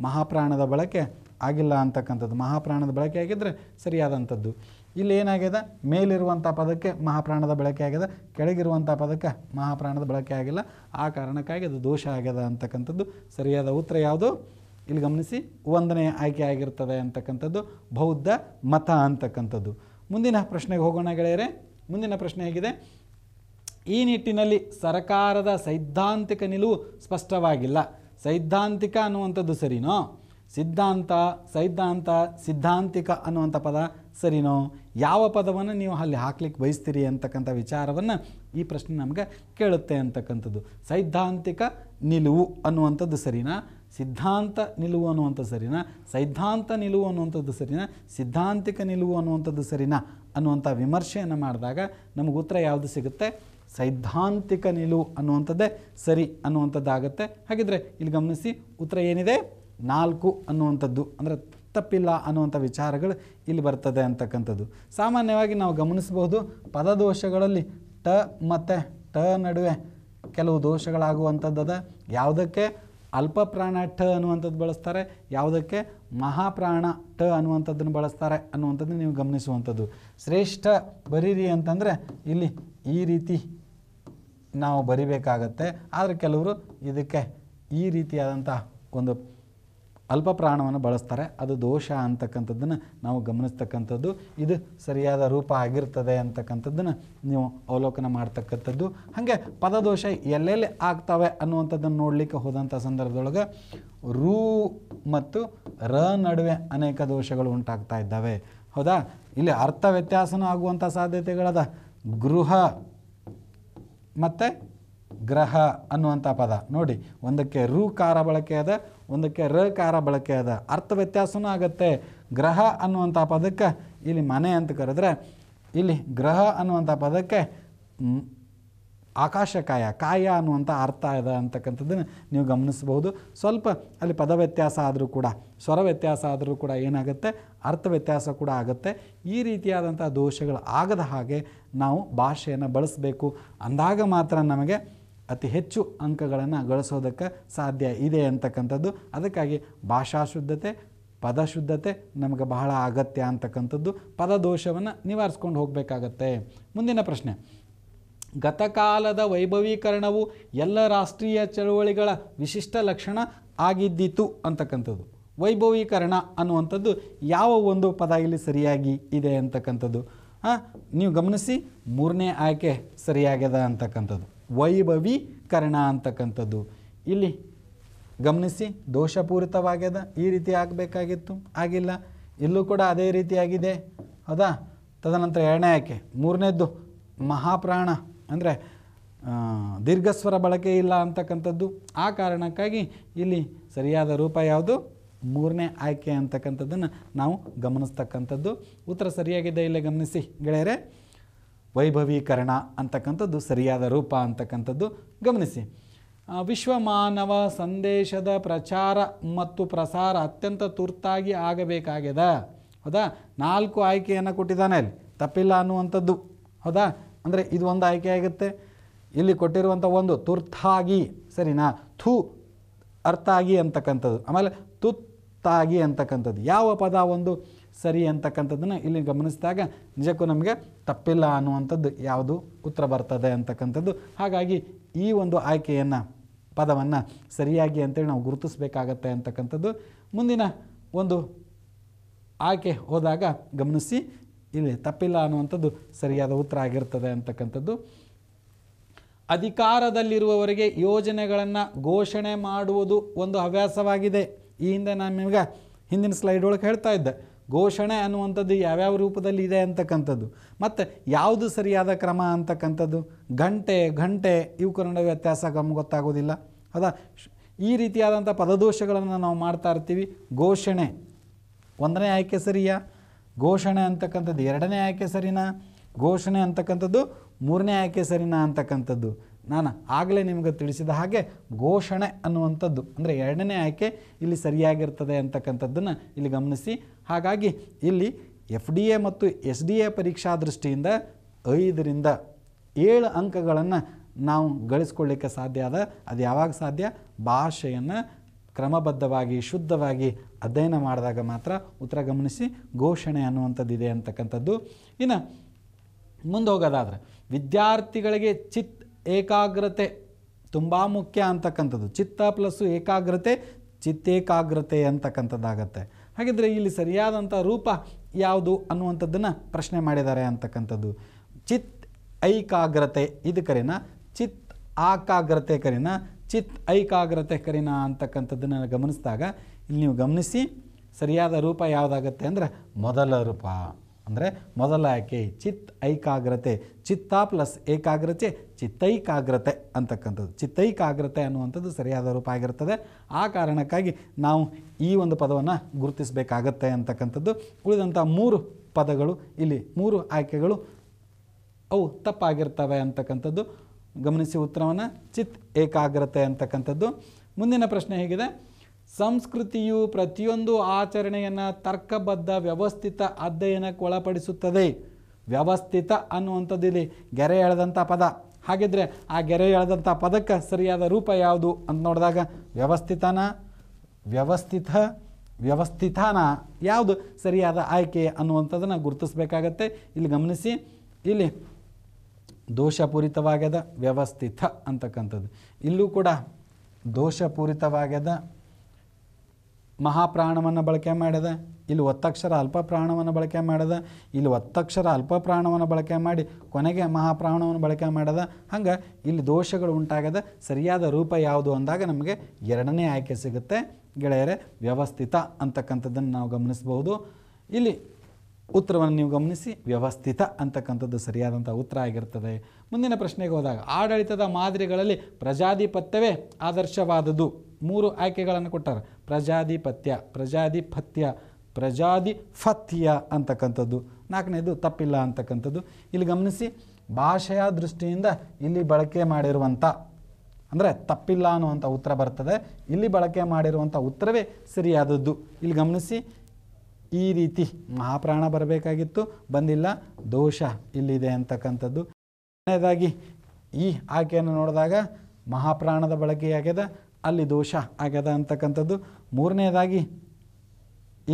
ಮಹಾಪ್ರಾಣದ ಬಳಕೆ ಆಗಿಲ್ಲ ಅಂತಕ್ಕಂಥದ್ದು ಮಹಾಪ್ರಾಣದ ಬಳಕೆ ಆಗಿದ್ದರೆ ಸರಿಯಾದಂಥದ್ದು ಇಲ್ಲಿ ಏನಾಗಿದೆ ಮೇಲಿರುವಂಥ ಪದಕ್ಕೆ ಮಹಾಪ್ರಾಣದ ಬಳಕೆ ಆಗಿದೆ ಕೆಳಗಿರುವಂಥ ಪದಕ್ಕೆ ಮಹಾಪ್ರಾಣದ ಬಳಕೆ ಆಗಿಲ್ಲ ಆ ಕಾರಣಕ್ಕಾಗಿ ಅದು ದೋಷ ಆಗ್ಯದ ಅಂತಕ್ಕಂಥದ್ದು ಸರಿಯಾದ ಉತ್ತರ ಯಾವುದು ಇಲ್ಲಿ ಗಮನಿಸಿ ಒಂದನೇ ಆಯ್ಕೆ ಆಗಿರ್ತದೆ ಅಂತಕ್ಕಂಥದ್ದು ಬೌದ್ಧ ಮತ ಅಂತಕ್ಕಂಥದ್ದು ಮುಂದಿನ ಪ್ರಶ್ನೆಗೆ ಹೋಗೋಣ ಗೆಳೆಯರೆ ಮುಂದಿನ ಪ್ರಶ್ನೆ ಹೇಗಿದೆ ಈ ನಿಟ್ಟಿನಲ್ಲಿ ಸರ್ಕಾರದ ಸೈದ್ಧಾಂತಿಕ ನಿಲುವು ಸ್ಪಷ್ಟವಾಗಿಲ್ಲ ಸೈದ್ಧಾಂತಿಕ ಅನ್ನುವಂಥದ್ದು ಸರಿನೋ ಸಿದ್ಧಾಂತ ಸೈದ್ಧಾಂತ ಸಿದ್ಧಾಂತಿಕ ಅನ್ನುವಂಥ ಪದ ಸರಿನೋ ಯಾವ ಪದವನ್ನು ನೀವು ಅಲ್ಲಿ ಹಾಕ್ಲಿಕ್ಕೆ ಬಯಸ್ತೀರಿ ಅಂತಕ್ಕಂಥ ವಿಚಾರವನ್ನು ಈ ಪ್ರಶ್ನೆ ನಮಗೆ ಕೇಳುತ್ತೆ ಅಂತಕ್ಕಂಥದ್ದು ಸೈದ್ಧಾಂತಿಕ ನಿಲುವು ಅನ್ನುವಂಥದ್ದು ಸರಿನಾ ಸಿದ್ಧಾಂತ ನಿಲುವು ಅನ್ನುವಂಥದ್ದು ಸರಿನಾ ಸೈದ್ಧಾಂತ ನಿಲುವು ಅನ್ನುವಂಥದ್ದು ಸರಿನಾ ಸಿದ್ಧಾಂತಿಕ ನಿಲುವು ಅನ್ನುವಂಥದ್ದು ಸರಿನಾ ಅನ್ನುವಂಥ ವಿಮರ್ಶೆಯನ್ನು ಮಾಡಿದಾಗ ನಮಗೆ ಉತ್ತರ ಯಾವುದು ಸಿಗುತ್ತೆ ಸೈದ್ಧಾಂತಿಕ ನಿಲುವು ಅನ್ನುವಂಥದ್ದೇ ಸರಿ ಅನ್ನುವಂಥದ್ದಾಗುತ್ತೆ ಹಾಗಿದ್ರೆ ಇಲ್ಲಿ ಗಮನಿಸಿ ಉತ್ತರ ಏನಿದೆ ನಾಲ್ಕು ಅನ್ನುವಂಥದ್ದು ಅಂದರೆ ತಪ್ಪಿಲ್ಲ ಅನ್ನುವಂಥ ವಿಚಾರಗಳು ಇಲ್ಲಿ ಬರ್ತದೆ ಅಂತಕ್ಕಂಥದ್ದು ಸಾಮಾನ್ಯವಾಗಿ ನಾವು ಗಮನಿಸಬಹುದು ಪದದೋಷಗಳಲ್ಲಿ ಟ ಮತ್ತು ಟ ನಡುವೆ ಕೆಲವು ದೋಷಗಳಾಗುವಂಥದ್ದದ ಯಾವುದಕ್ಕೆ ಅಲ್ಪ ಪ್ರಾಣ ಟ ಅನ್ನುವಂಥದ್ದು ಬಳಸ್ತಾರೆ ಯಾವುದಕ್ಕೆ ಮಹಾಪ್ರಾಣ ಟ ಅನ್ನುವಂಥದ್ದನ್ನು ಬಳಸ್ತಾರೆ ಅನ್ನುವಂಥದ್ದು ನೀವು ಗಮನಿಸುವಂಥದ್ದು ಶ್ರೇಷ್ಠ ಬರೀರಿ ಅಂತಂದರೆ ಇಲ್ಲಿ ಈ ರೀತಿ ನಾವು ಬರಿಬೇಕಾಗತ್ತೆ ಆದರೆ ಕೆಲವರು ಇದಕ್ಕೆ ಈ ರೀತಿಯಾದಂಥ ಒಂದು ಅಲ್ಪ ಪ್ರಾಣವನ್ನು ಬಳಸ್ತಾರೆ ಅದು ದೋಷ ಅಂತಕ್ಕಂಥದ್ದನ್ನು ನಾವು ಗಮನಿಸ್ತಕ್ಕಂಥದ್ದು ಇದು ಸರಿಯಾದ ರೂಪ ಆಗಿರ್ತದೆ ಅಂತಕ್ಕಂಥದ್ದನ್ನು ನೀವು ಅವಲೋಕನ ಮಾಡ್ತಕ್ಕಂಥದ್ದು ಹಾಗೆ ಪದದೋಷ ಎಲ್ಲೆಲ್ಲಿ ಆಗ್ತವೆ ಅನ್ನುವಂಥದ್ದನ್ನು ನೋಡಲಿಕ್ಕೆ ಹೋದಂಥ ಸಂದರ್ಭದೊಳಗೆ ರೂ ಮತ್ತು ರ ನಡುವೆ ಅನೇಕ ದೋಷಗಳು ಉಂಟಾಗ್ತಾ ಇದ್ದಾವೆ ಹೌದಾ ಇಲ್ಲಿ ಅರ್ಥ ವ್ಯತ್ಯಾಸನೂ ಆಗುವಂಥ ಸಾಧ್ಯತೆಗಳದ ಗೃಹ ಮತ್ತು ಗ್ರಹ ಅನ್ನುವಂಥ ಪದ ನೋಡಿ ಒಂದಕ್ಕೆ ರು ಕಾರ ಬಳಕೆ ಅದ ಒಂದಕ್ಕೆ ರ ಕಾರ ಬಳಕೆ ಅದ ಅರ್ಥ ವ್ಯತ್ಯಾಸನೂ ಆಗುತ್ತೆ ಗ್ರಹ ಅನ್ನುವಂಥ ಪದಕ್ಕೆ ಇಲ್ಲಿ ಮನೆ ಅಂತ ಕರೆದ್ರೆ ಇಲ್ಲಿ ಗ್ರಹ ಅನ್ನುವಂಥ ಪದಕ್ಕೆ ಆಕಾಶಕಾಯ ಕಾಯ ಅನ್ನುವಂಥ ಅರ್ಥ ಇದೆ ಅಂತಕ್ಕಂಥದ್ದನ್ನು ನೀವು ಗಮನಿಸಬಹುದು ಸ್ವಲ್ಪ ಅಲ್ಲಿ ಪದ ವ್ಯತ್ಯಾಸ ಆದರೂ ಕೂಡ ಸ್ವರ ವ್ಯತ್ಯಾಸ ಆದರೂ ಕೂಡ ಏನಾಗುತ್ತೆ ಅರ್ಥ ವ್ಯತ್ಯಾಸ ಕೂಡ ಆಗುತ್ತೆ ಈ ರೀತಿಯಾದಂಥ ದೋಷಗಳು ಆಗದ ಹಾಗೆ ನಾವು ಭಾಷೆಯನ್ನು ಬಳಸಬೇಕು ಅಂದಾಗ ಮಾತ್ರ ನಮಗೆ ಅತಿ ಹೆಚ್ಚು ಅಂಕಗಳನ್ನು ಗಳಿಸೋದಕ್ಕೆ ಸಾಧ್ಯ ಇದೆ ಅಂತಕ್ಕಂಥದ್ದು ಅದಕ್ಕಾಗಿ ಭಾಷಾ ಶುದ್ಧತೆ ಪದ ಶುದ್ಧತೆ ನಮಗೆ ಬಹಳ ಅಗತ್ಯ ಅಂತಕ್ಕಂಥದ್ದು ಪದ ದೋಷವನ್ನು ನಿವಾರಿಸ್ಕೊಂಡು ಹೋಗಬೇಕಾಗತ್ತೆ ಮುಂದಿನ ಪ್ರಶ್ನೆ ಗತಕಾಲದ ವೈಭವೀಕರಣವು ಎಲ್ಲ ರಾಷ್ಟ್ರೀಯ ಚಳುವಳಿಗಳ ವಿಶಿಷ್ಟ ಲಕ್ಷಣ ಆಗಿದ್ದಿತು ಅಂತಕ್ಕಂಥದ್ದು ವೈಭವೀಕರಣ ಅನ್ನುವಂಥದ್ದು ಯಾವ ಒಂದು ಪದ ಇಲ್ಲಿ ಸರಿಯಾಗಿ ಇದೆ ಅಂತಕ್ಕಂಥದ್ದು ನೀವು ಗಮನಿಸಿ ಮೂರನೇ ಆಯ್ಕೆ ಸರಿಯಾಗಿದೆ ಅಂತಕ್ಕಂಥದ್ದು ವೈಭವೀಕರಣ ಅಂತಕ್ಕಂಥದ್ದು ಇಲ್ಲಿ ಗಮನಿಸಿ ದೋಷಪೂರಿತವಾಗ್ಯದ ಈ ರೀತಿ ಆಗಬೇಕಾಗಿತ್ತು ಆಗಿಲ್ಲ ಇಲ್ಲೂ ಕೂಡ ಅದೇ ರೀತಿಯಾಗಿದೆ ಹೌದಾ ತದನಂತರ ಎರಡನೇ ಆಯ್ಕೆ ಮೂರನೇದ್ದು ಮಹಾಪ್ರಾಣ ಅಂದರೆ ದೀರ್ಘಸ್ವರ ಬಳಕೆ ಇಲ್ಲ ಅಂತಕ್ಕಂಥದ್ದು ಆ ಕಾರಣಕ್ಕಾಗಿ ಇಲ್ಲಿ ಸರಿಯಾದ ರೂಪ ಯಾವುದು ಮೂರನೇ ಆಯ್ಕೆ ಅಂತಕ್ಕಂಥದ್ದನ್ನು ನಾವು ಗಮನಿಸ್ತಕ್ಕಂಥದ್ದು ಉತ್ತರ ಸರಿಯಾಗಿದೆ ಇಲ್ಲೇ ಗಮನಿಸಿ ಗೆಳೆಯರೆ ವೈಭವೀಕರಣ ಅಂತಕ್ಕಂಥದ್ದು ಸರಿಯಾದ ರೂಪ ಅಂತಕ್ಕಂಥದ್ದು ಗಮನಿಸಿ ವಿಶ್ವ ಮಾನವ ಸಂದೇಶದ ಪ್ರಚಾರ ಮತ್ತು ಪ್ರಸಾರ ಅತ್ಯಂತ ತುರ್ತಾಗಿ ಆಗಬೇಕಾಗ್ಯದ ಹೌದಾ ನಾಲ್ಕು ಆಯ್ಕೆಯನ್ನು ಕೊಟ್ಟಿದ್ದಾನೆ ಅಲ್ಲಿ ತಪ್ಪಿಲ್ಲ ಅನ್ನುವಂಥದ್ದು ಹೌದಾ ಅಂದರೆ ಇದು ಒಂದು ಆಯ್ಕೆ ಆಗುತ್ತೆ ಇಲ್ಲಿ ಕೊಟ್ಟಿರುವಂಥ ಒಂದು ತುರ್ತಾಗಿ ಸರಿನಾ ಥೂ ಅರ್ಥಾಗಿ ಅಂತಕ್ಕಂಥದ್ದು ಆಮೇಲೆ ತುತ್ತಾಗಿ ಅಂತಕ್ಕಂಥದ್ದು ಯಾವ ಪದ ಒಂದು ಸರಿ ಅಂತಕ್ಕಂಥದ್ದನ್ನು ಇಲ್ಲಿ ಗಮನಿಸಿದಾಗ ನಿಜಕ್ಕೂ ನಮಗೆ ತಪ್ಪಿಲ್ಲ ಅನ್ನುವಂಥದ್ದು ಯಾವುದು ಉತ್ತರ ಬರ್ತದೆ ಅಂತಕ್ಕಂಥದ್ದು ಹಾಗಾಗಿ ಈ ಒಂದು ಆಯ್ಕೆಯನ್ನು ಪದವನ್ನು ಸರಿಯಾಗಿ ಅಂತೇಳಿ ನಾವು ಗುರುತಿಸಬೇಕಾಗತ್ತೆ ಅಂತಕ್ಕಂಥದ್ದು ಮುಂದಿನ ಒಂದು ಆಯ್ಕೆ ಹೋದಾಗ ಗಮನಿಸಿ ಇಲ್ಲಿ ತಪ್ಪಿಲ್ಲ ಅನ್ನುವಂಥದ್ದು ಸರಿಯಾದ ಉತ್ತರ ಆಗಿರ್ತದೆ ಅಂತಕ್ಕಂಥದ್ದು ಅಧಿಕಾರದಲ್ಲಿರುವವರಿಗೆ ಯೋಜನೆಗಳನ್ನು ಘೋಷಣೆ ಮಾಡುವುದು ಒಂದು ಹವ್ಯಾಸವಾಗಿದೆ ಈ ಹಿಂದೆ ನಾನು ನಿಮ್ಗೆ ಹಿಂದಿನ ಸ್ಲೈಡ್ ಒಳಗೆ ಹೇಳ್ತಾ ಇದ್ದೆ ಘೋಷಣೆ ಅನ್ನುವಂಥದ್ದು ಯಾವ್ಯಾವ ರೂಪದಲ್ಲಿ ಇದೆ ಅಂತಕ್ಕಂಥದ್ದು ಮತ್ತು ಯಾವುದು ಸರಿಯಾದ ಕ್ರಮ ಅಂತಕ್ಕಂಥದ್ದು ಗಂಟೆ ಗಂಟೆ ಇವು ಕನ್ನಡ ವ್ಯತ್ಯಾಸ ಗಮ್ ಗೊತ್ತಾಗೋದಿಲ್ಲ ಹೌದಾ ಈ ರೀತಿಯಾದಂಥ ಪದದೋಷಗಳನ್ನು ನಾವು ಮಾಡ್ತಾ ಇರ್ತೀವಿ ಘೋಷಣೆ ಒಂದನೇ ಆಯ್ಕೆ ಸರಿಯಾ ಘೋಷಣೆ ಅಂತಕ್ಕಂಥದ್ದು ಎರಡನೇ ಆಯ್ಕೆ ಸರಿನಾ ಘೋಷಣೆ ಅಂತಕ್ಕಂಥದ್ದು ಮೂರನೇ ಆಯ್ಕೆ ಸರಿನಾ ಅಂತಕ್ಕಂಥದ್ದು ನಾನು ಆಗಲೇ ನಿಮಗೆ ತಿಳಿಸಿದ ಹಾಗೆ ಘೋಷಣೆ ಅನ್ನುವಂಥದ್ದು ಅಂದರೆ ಎರಡನೇ ಆಯ್ಕೆ ಇಲ್ಲಿ ಸರಿಯಾಗಿರ್ತದೆ ಅಂತಕ್ಕಂಥದ್ದನ್ನು ಇಲ್ಲಿ ಗಮನಿಸಿ ಹಾಗಾಗಿ ಇಲ್ಲಿ ಎಫ್ ಡಿ ಎ ಮತ್ತು ಎಸ್ ಡಿ ಎ ಪರೀಕ್ಷಾ ದೃಷ್ಟಿಯಿಂದ ಐದರಿಂದ ಏಳು ಅಂಕಗಳನ್ನು ನಾವು ಗಳಿಸ್ಕೊಳ್ಳಿಕ್ಕೆ ಸಾಧ್ಯ ಅದ ಅದು ಯಾವಾಗ ಸಾಧ್ಯ ಭಾಷೆಯನ್ನು ಕ್ರಮಬದ್ಧವಾಗಿ ಶುದ್ಧವಾಗಿ ಅಧ್ಯಯನ ಮಾಡಿದಾಗ ಮಾತ್ರ ಉತ್ತರ ಗಮನಿಸಿ ಘೋಷಣೆ ಅನ್ನುವಂಥದ್ದಿದೆ ಅಂತಕ್ಕಂಥದ್ದು ಇನ್ನು ಮುಂದೆ ಹೋಗೋದಾದರೆ ವಿದ್ಯಾರ್ಥಿಗಳಿಗೆ ಚಿತ್ ಏಕಾಗ್ರತೆ ತುಂಬ ಮುಖ್ಯ ಅಂತಕ್ಕಂಥದ್ದು ಚಿತ್ತ ಪ್ಲಸ್ಸು ಏಕಾಗ್ರತೆ ಚಿತ್ತೇಕಾಗ್ರತೆ ಅಂತಕ್ಕಂಥದ್ದಾಗತ್ತೆ ಹಾಗಿದ್ರೆ ಇಲ್ಲಿ ಸರಿಯಾದಂಥ ರೂಪ ಯಾವುದು ಅನ್ನುವಂಥದ್ದನ್ನು ಪ್ರಶ್ನೆ ಮಾಡಿದ್ದಾರೆ ಅಂತಕ್ಕಂಥದ್ದು ಚಿತ್ ಐಕಾಗ್ರತೆ ಇದು ಕರೀನಾ ಚಿತ್ ಆಕಾಗ್ರತೆ ಕರೀನಾ ಚಿತ್ ಐಕಾಗ್ರತೆ ಕರೀನಾ ಅಂತಕ್ಕಂಥದ್ದನ್ನು ಗಮನಿಸಿದಾಗ ಇಲ್ಲಿ ನೀವು ಗಮನಿಸಿ ಸರಿಯಾದ ರೂಪ ಯಾವುದಾಗತ್ತೆ ಅಂದರೆ ಮೊದಲ ರೂಪ ಅಂದರೆ ಮೊದಲ ಆಯ್ಕೆ ಚಿತ್ ಐಕಾಗ್ರತೆ ಚಿತ್ತ ಪ್ಲಸ್ ಏಕಾಗ್ರತೆ ಚಿತ್ತೈಕಾಗ್ರತೆ ಅಂತಕ್ಕಂಥದ್ದು ಚಿತ್ತೈಕಾಗ್ರತೆ ಅನ್ನುವಂಥದ್ದು ಸರಿಯಾದ ರೂಪ ಆಗಿರ್ತದೆ ಆ ಕಾರಣಕ್ಕಾಗಿ ನಾವು ಈ ಒಂದು ಪದವನ್ನು ಗುರುತಿಸಬೇಕಾಗತ್ತೆ ಅಂತಕ್ಕಂಥದ್ದು ಉಳಿದಂಥ ಮೂರು ಪದಗಳು ಇಲ್ಲಿ ಮೂರು ಆಯ್ಕೆಗಳು ಅವು ತಪ್ಪಾಗಿರ್ತವೆ ಅಂತಕ್ಕಂಥದ್ದು ಗಮನಿಸಿ ಉತ್ತರವನ್ನು ಚಿತ್ ಏಕಾಗ್ರತೆ ಅಂತಕ್ಕಂಥದ್ದು ಮುಂದಿನ ಪ್ರಶ್ನೆ ಹೇಗಿದೆ ಸಂಸ್ಕೃತಿಯು ಪ್ರತಿಯೊಂದು ಆಚರಣೆಯನ್ನು ತರ್ಕಬದ್ಧ ವ್ಯವಸ್ಥಿತ ಅಧ್ಯಯನಕ್ಕೆ ಒಳಪಡಿಸುತ್ತದೆ ವ್ಯವಸ್ಥಿತ ಅನ್ನುವಂಥದ್ದು ಇಲ್ಲಿ ಗೆರೆ ಎಳೆದಂಥ ಪದ ಹಾಗಿದ್ರೆ ಆ ಗೆರೆ ಎಳೆದಂಥ ಪದಕ್ಕೆ ಸರಿಯಾದ ರೂಪ ಯಾವುದು ಅಂತ ನೋಡಿದಾಗ ವ್ಯವಸ್ಥಿತನ ವ್ಯವಸ್ಥಿತ ವ್ಯವಸ್ಥಿತಾನ ಯಾವುದು ಸರಿಯಾದ ಆಯ್ಕೆ ಅನ್ನುವಂಥದ್ದನ್ನು ಗುರುತಿಸಬೇಕಾಗತ್ತೆ ಇಲ್ಲಿ ಗಮನಿಸಿ ಇಲ್ಲಿ ದೋಷಪೂರಿತವಾಗ್ಯದ ವ್ಯವಸ್ಥಿತ ಅಂತಕ್ಕಂಥದ್ದು ಇಲ್ಲೂ ಕೂಡ ದೋಷಪೂರಿತವಾಗ್ಯದ ಮಹಾಪ್ರಾಣವನ್ನು ಬಳಕೆ ಮಾಡಿದ ಇಲ್ಲಿ ಒತ್ತಕ್ಷರ ಅಲ್ಪ ಪ್ರಾಣವನ್ನು ಬಳಕೆ ಮಾಡಿದ ಇಲ್ಲಿ ಒತ್ತಕ್ಷರ ಅಲ್ಪ ಪ್ರಾಣವನ್ನು ಬಳಕೆ ಮಾಡಿ ಕೊನೆಗೆ ಮಹಾಪ್ರಾಣವನ್ನು ಬಳಕೆ ಮಾಡಿದ ಹಂಗೆ ಇಲ್ಲಿ ದೋಷಗಳು ಉಂಟಾಗದ ಸರಿಯಾದ ರೂಪ ಯಾವುದು ಅಂದಾಗ ನಮಗೆ ಎರಡನೇ ಆಯ್ಕೆ ಸಿಗುತ್ತೆ ಗೆಳೆಯರೆ ವ್ಯವಸ್ಥಿತ ಅಂತಕ್ಕಂಥದ್ದನ್ನು ನಾವು ಗಮನಿಸಬಹುದು ಇಲ್ಲಿ ಉತ್ತರವನ್ನು ನೀವು ಗಮನಿಸಿ ವ್ಯವಸ್ಥಿತ ಅಂತಕ್ಕಂಥದ್ದು ಸರಿಯಾದಂಥ ಉತ್ತರ ಆಗಿರ್ತದೆ ಮುಂದಿನ ಪ್ರಶ್ನೆಗೆ ಹೋದಾಗ ಆಡಳಿತದ ಮಾದರಿಗಳಲ್ಲಿ ಪ್ರಜಾಧಿಪತ್ಯವೇ ಆದರ್ಶವಾದದ್ದು ಮೂರು ಆಯ್ಕೆಗಳನ್ನು ಕೊಟ್ಟಾರೆ ಪ್ರಜಾಧಿಪತ್ಯ ಪ್ರಜಾಧಿಪತ್ಯ ಪ್ರಜಾಧಿಪತ್ಯ ಅಂತಕ್ಕಂಥದ್ದು ನಾಲ್ಕನೇದು ತಪ್ಪಿಲ್ಲ ಅಂತಕ್ಕಂಥದ್ದು ಇಲ್ಲಿ ಗಮನಿಸಿ ಭಾಷೆಯ ದೃಷ್ಟಿಯಿಂದ ಇಲ್ಲಿ ಬಳಕೆ ಮಾಡಿರುವಂಥ ಅಂದರೆ ತಪ್ಪಿಲ್ಲ ಅನ್ನುವಂಥ ಉತ್ತರ ಬರ್ತದೆ ಇಲ್ಲಿ ಬಳಕೆ ಮಾಡಿರುವಂಥ ಉತ್ತರವೇ ಸರಿಯಾದದ್ದು ಇಲ್ಲಿ ಗಮನಿಸಿ ಈ ರೀತಿ ಮಹಾಪ್ರಾಣ ಬರಬೇಕಾಗಿತ್ತು ಬಂದಿಲ್ಲ ದೋಷ ಇಲ್ಲಿದೆ ಅಂತಕ್ಕಂಥದ್ದು ಕೊನೆಯದಾಗಿ ಈ ಆಯ್ಕೆಯನ್ನು ನೋಡಿದಾಗ ಮಹಾಪ್ರಾಣದ ಬಳಕೆಯಾಗಿದೆ ಅಲ್ಲಿ ದೋಷ ಆಗ್ಯದ ಅಂತಕ್ಕಂಥದ್ದು ಮೂರನೇದಾಗಿ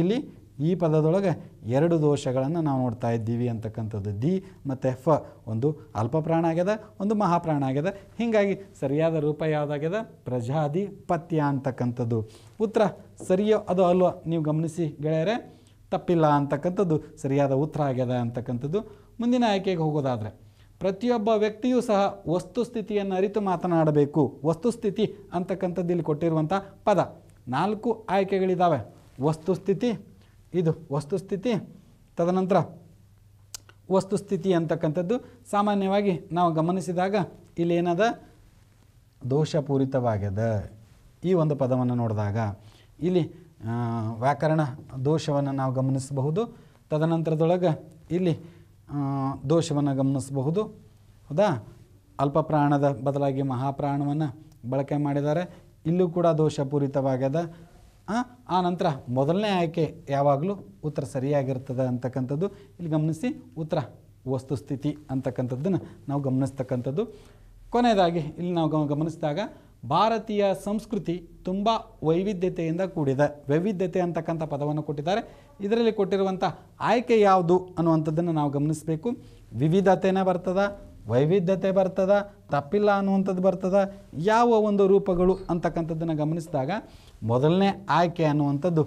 ಇಲ್ಲಿ ಈ ಪದದೊಳಗೆ ಎರಡು ದೋಷಗಳನ್ನು ನಾವು ನೋಡ್ತಾ ಇದ್ದೀವಿ ಅಂತಕ್ಕಂಥದ್ದು ದಿ ಮತ್ತು ಫ ಒಂದು ಅಲ್ಪ ಪ್ರಾಣ ಆಗ್ಯದ ಒಂದು ಮಹಾಪ್ರಾಣ ಆಗ್ಯದ ಹೀಗಾಗಿ ಸರಿಯಾದ ರೂಪ ಯಾವುದಾಗ್ಯದ ಪ್ರಜಾದಿ ಪತ್ಯ ಅಂತಕ್ಕಂಥದ್ದು ಉತ್ತರ ಸರಿಯೋ ಅದು ಅಲ್ವ ನೀವು ಗಮನಿಸಿ ಗೆಳೆಯರೆ ತಪ್ಪಿಲ್ಲ ಅಂತಕ್ಕಂಥದ್ದು ಸರಿಯಾದ ಉತ್ತರ ಆಗ್ಯದ ಅಂತಕ್ಕಂಥದ್ದು ಮುಂದಿನ ಆಯ್ಕೆಗೆ ಹೋಗೋದಾದರೆ ಪ್ರತಿಯೊಬ್ಬ ವ್ಯಕ್ತಿಯೂ ಸಹ ವಸ್ತುಸ್ಥಿತಿಯನ್ನು ಅರಿತು ಮಾತನಾಡಬೇಕು ವಸ್ತುಸ್ಥಿತಿ ಅಂತಕ್ಕಂಥದ್ದು ಇಲ್ಲಿ ಕೊಟ್ಟಿರುವಂಥ ಪದ ನಾಲ್ಕು ಆಯ್ಕೆಗಳಿದ್ದಾವೆ ವಸ್ತುಸ್ಥಿತಿ ಇದು ವಸ್ತುಸ್ಥಿತಿ ತದನಂತರ ವಸ್ತುಸ್ಥಿತಿ ಅಂತಕ್ಕಂಥದ್ದು ಸಾಮಾನ್ಯವಾಗಿ ನಾವು ಗಮನಿಸಿದಾಗ ಇಲ್ಲಿ ಏನದ ದೋಷಪೂರಿತವಾಗ್ಯದ ಈ ಒಂದು ಪದವನ್ನು ನೋಡಿದಾಗ ಇಲ್ಲಿ ವ್ಯಾಕರಣ ದೋಷವನ್ನು ನಾವು ಗಮನಿಸಬಹುದು ತದನಂತರದೊಳಗೆ ಇಲ್ಲಿ ದೋಷವನ್ನು ಗಮನಿಸಬಹುದು ಹೌದಾ ಅಲ್ಪ ಪ್ರಾಣದ ಬದಲಾಗಿ ಮಹಾಪ್ರಾಣವನ್ನು ಬಳಕೆ ಮಾಡಿದ್ದಾರೆ ಇಲ್ಲೂ ಕೂಡ ದೋಷಪೂರಿತವಾಗ್ಯದ ಆ ನಂತರ ಮೊದಲನೇ ಆಯ್ಕೆ ಯಾವಾಗಲೂ ಉತ್ತರ ಸರಿಯಾಗಿರ್ತದೆ ಅಂತಕ್ಕಂಥದ್ದು ಇಲ್ಲಿ ಗಮನಿಸಿ ಉತ್ತರ ವಸ್ತುಸ್ಥಿತಿ ಅಂತಕ್ಕಂಥದ್ದನ್ನು ನಾವು ಗಮನಿಸ್ತಕ್ಕಂಥದ್ದು ಕೊನೆಯದಾಗಿ ಇಲ್ಲಿ ನಾವು ಗಮನಿಸಿದಾಗ ಭಾರತೀಯ ಸಂಸ್ಕೃತಿ ತುಂಬ ವೈವಿಧ್ಯತೆಯಿಂದ ಕೂಡಿದೆ ವೈವಿಧ್ಯತೆ ಅಂತಕ್ಕಂಥ ಪದವನ್ನು ಕೊಟ್ಟಿದ್ದಾರೆ ಇದರಲ್ಲಿ ಕೊಟ್ಟಿರುವಂಥ ಆಯ್ಕೆ ಯಾವುದು ಅನ್ನುವಂಥದ್ದನ್ನು ನಾವು ಗಮನಿಸಬೇಕು ವಿವಿಧತೆನೇ ಬರ್ತದ ವೈವಿಧ್ಯತೆ ಬರ್ತದ ತಪ್ಪಿಲ್ಲ ಅನ್ನುವಂಥದ್ದು ಬರ್ತದ ಯಾವ ಒಂದು ರೂಪಗಳು ಅಂತಕ್ಕಂಥದ್ದನ್ನು ಗಮನಿಸಿದಾಗ ಮೊದಲನೇ ಆಯ್ಕೆ ಅನ್ನುವಂಥದ್ದು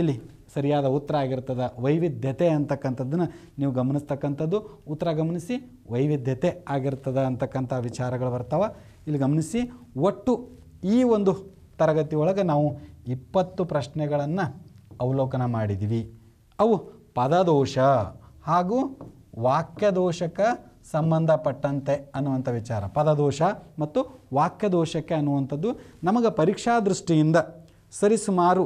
ಇಲ್ಲಿ ಸರಿಯಾದ ಉತ್ತರ ಆಗಿರ್ತದೆ ವೈವಿಧ್ಯತೆ ಅಂತಕ್ಕಂಥದ್ದನ್ನು ನೀವು ಗಮನಿಸ್ತಕ್ಕಂಥದ್ದು ಉತ್ತರ ಗಮನಿಸಿ ವೈವಿಧ್ಯತೆ ಆಗಿರ್ತದೆ ಅಂತಕ್ಕಂಥ ವಿಚಾರಗಳು ಬರ್ತಾವೆ ಇಲ್ಲಿ ಗಮನಿಸಿ ಒಟ್ಟು ಈ ಒಂದು ತರಗತಿಯೊಳಗೆ ನಾವು ಇಪ್ಪತ್ತು ಪ್ರಶ್ನೆಗಳನ್ನು ಅವಲೋಕನ ಮಾಡಿದ್ವಿ ಅವು ಪದದೋಷ ಹಾಗೂ ವಾಕ್ಯದೋಷಕ್ಕೆ ಸಂಬಂಧಪಟ್ಟಂತೆ ಅನ್ನುವಂಥ ವಿಚಾರ ಪದದೋಷ ಮತ್ತು ವಾಕ್ಯದೋಷಕ್ಕೆ ಅನ್ನುವಂಥದ್ದು ನಮಗೆ ಪರೀಕ್ಷಾ ದೃಷ್ಟಿಯಿಂದ ಸರಿಸುಮಾರು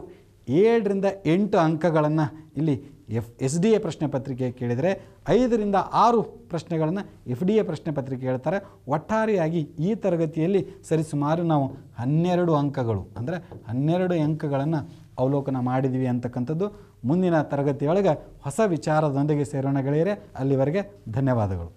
ಏಳರಿಂದ ಎಂಟು ಅಂಕಗಳನ್ನು ಇಲ್ಲಿ ಎಫ್ ಎಸ್ ಡಿ ಎ ಪ್ರಶ್ನೆ ಪತ್ರಿಕೆ ಕೇಳಿದರೆ ಐದರಿಂದ ಆರು ಪ್ರಶ್ನೆಗಳನ್ನು ಎಫ್ ಡಿ ಎ ಪ್ರಶ್ನೆ ಪತ್ರಿಕೆ ಹೇಳ್ತಾರೆ ಒಟ್ಟಾರೆಯಾಗಿ ಈ ತರಗತಿಯಲ್ಲಿ ಸರಿಸುಮಾರು ನಾವು ಹನ್ನೆರಡು ಅಂಕಗಳು ಅಂದರೆ ಹನ್ನೆರಡು ಅಂಕಗಳನ್ನು ಅವಲೋಕನ ಮಾಡಿದ್ವಿ ಅಂತಕ್ಕಂಥದ್ದು ಮುಂದಿನ ತರಗತಿಯೊಳಗೆ ಹೊಸ ವಿಚಾರದೊಂದಿಗೆ ಸೇರೋಣ ಗೆಳೆಯರೆ ಅಲ್ಲಿವರೆಗೆ ಧನ್ಯವಾದಗಳು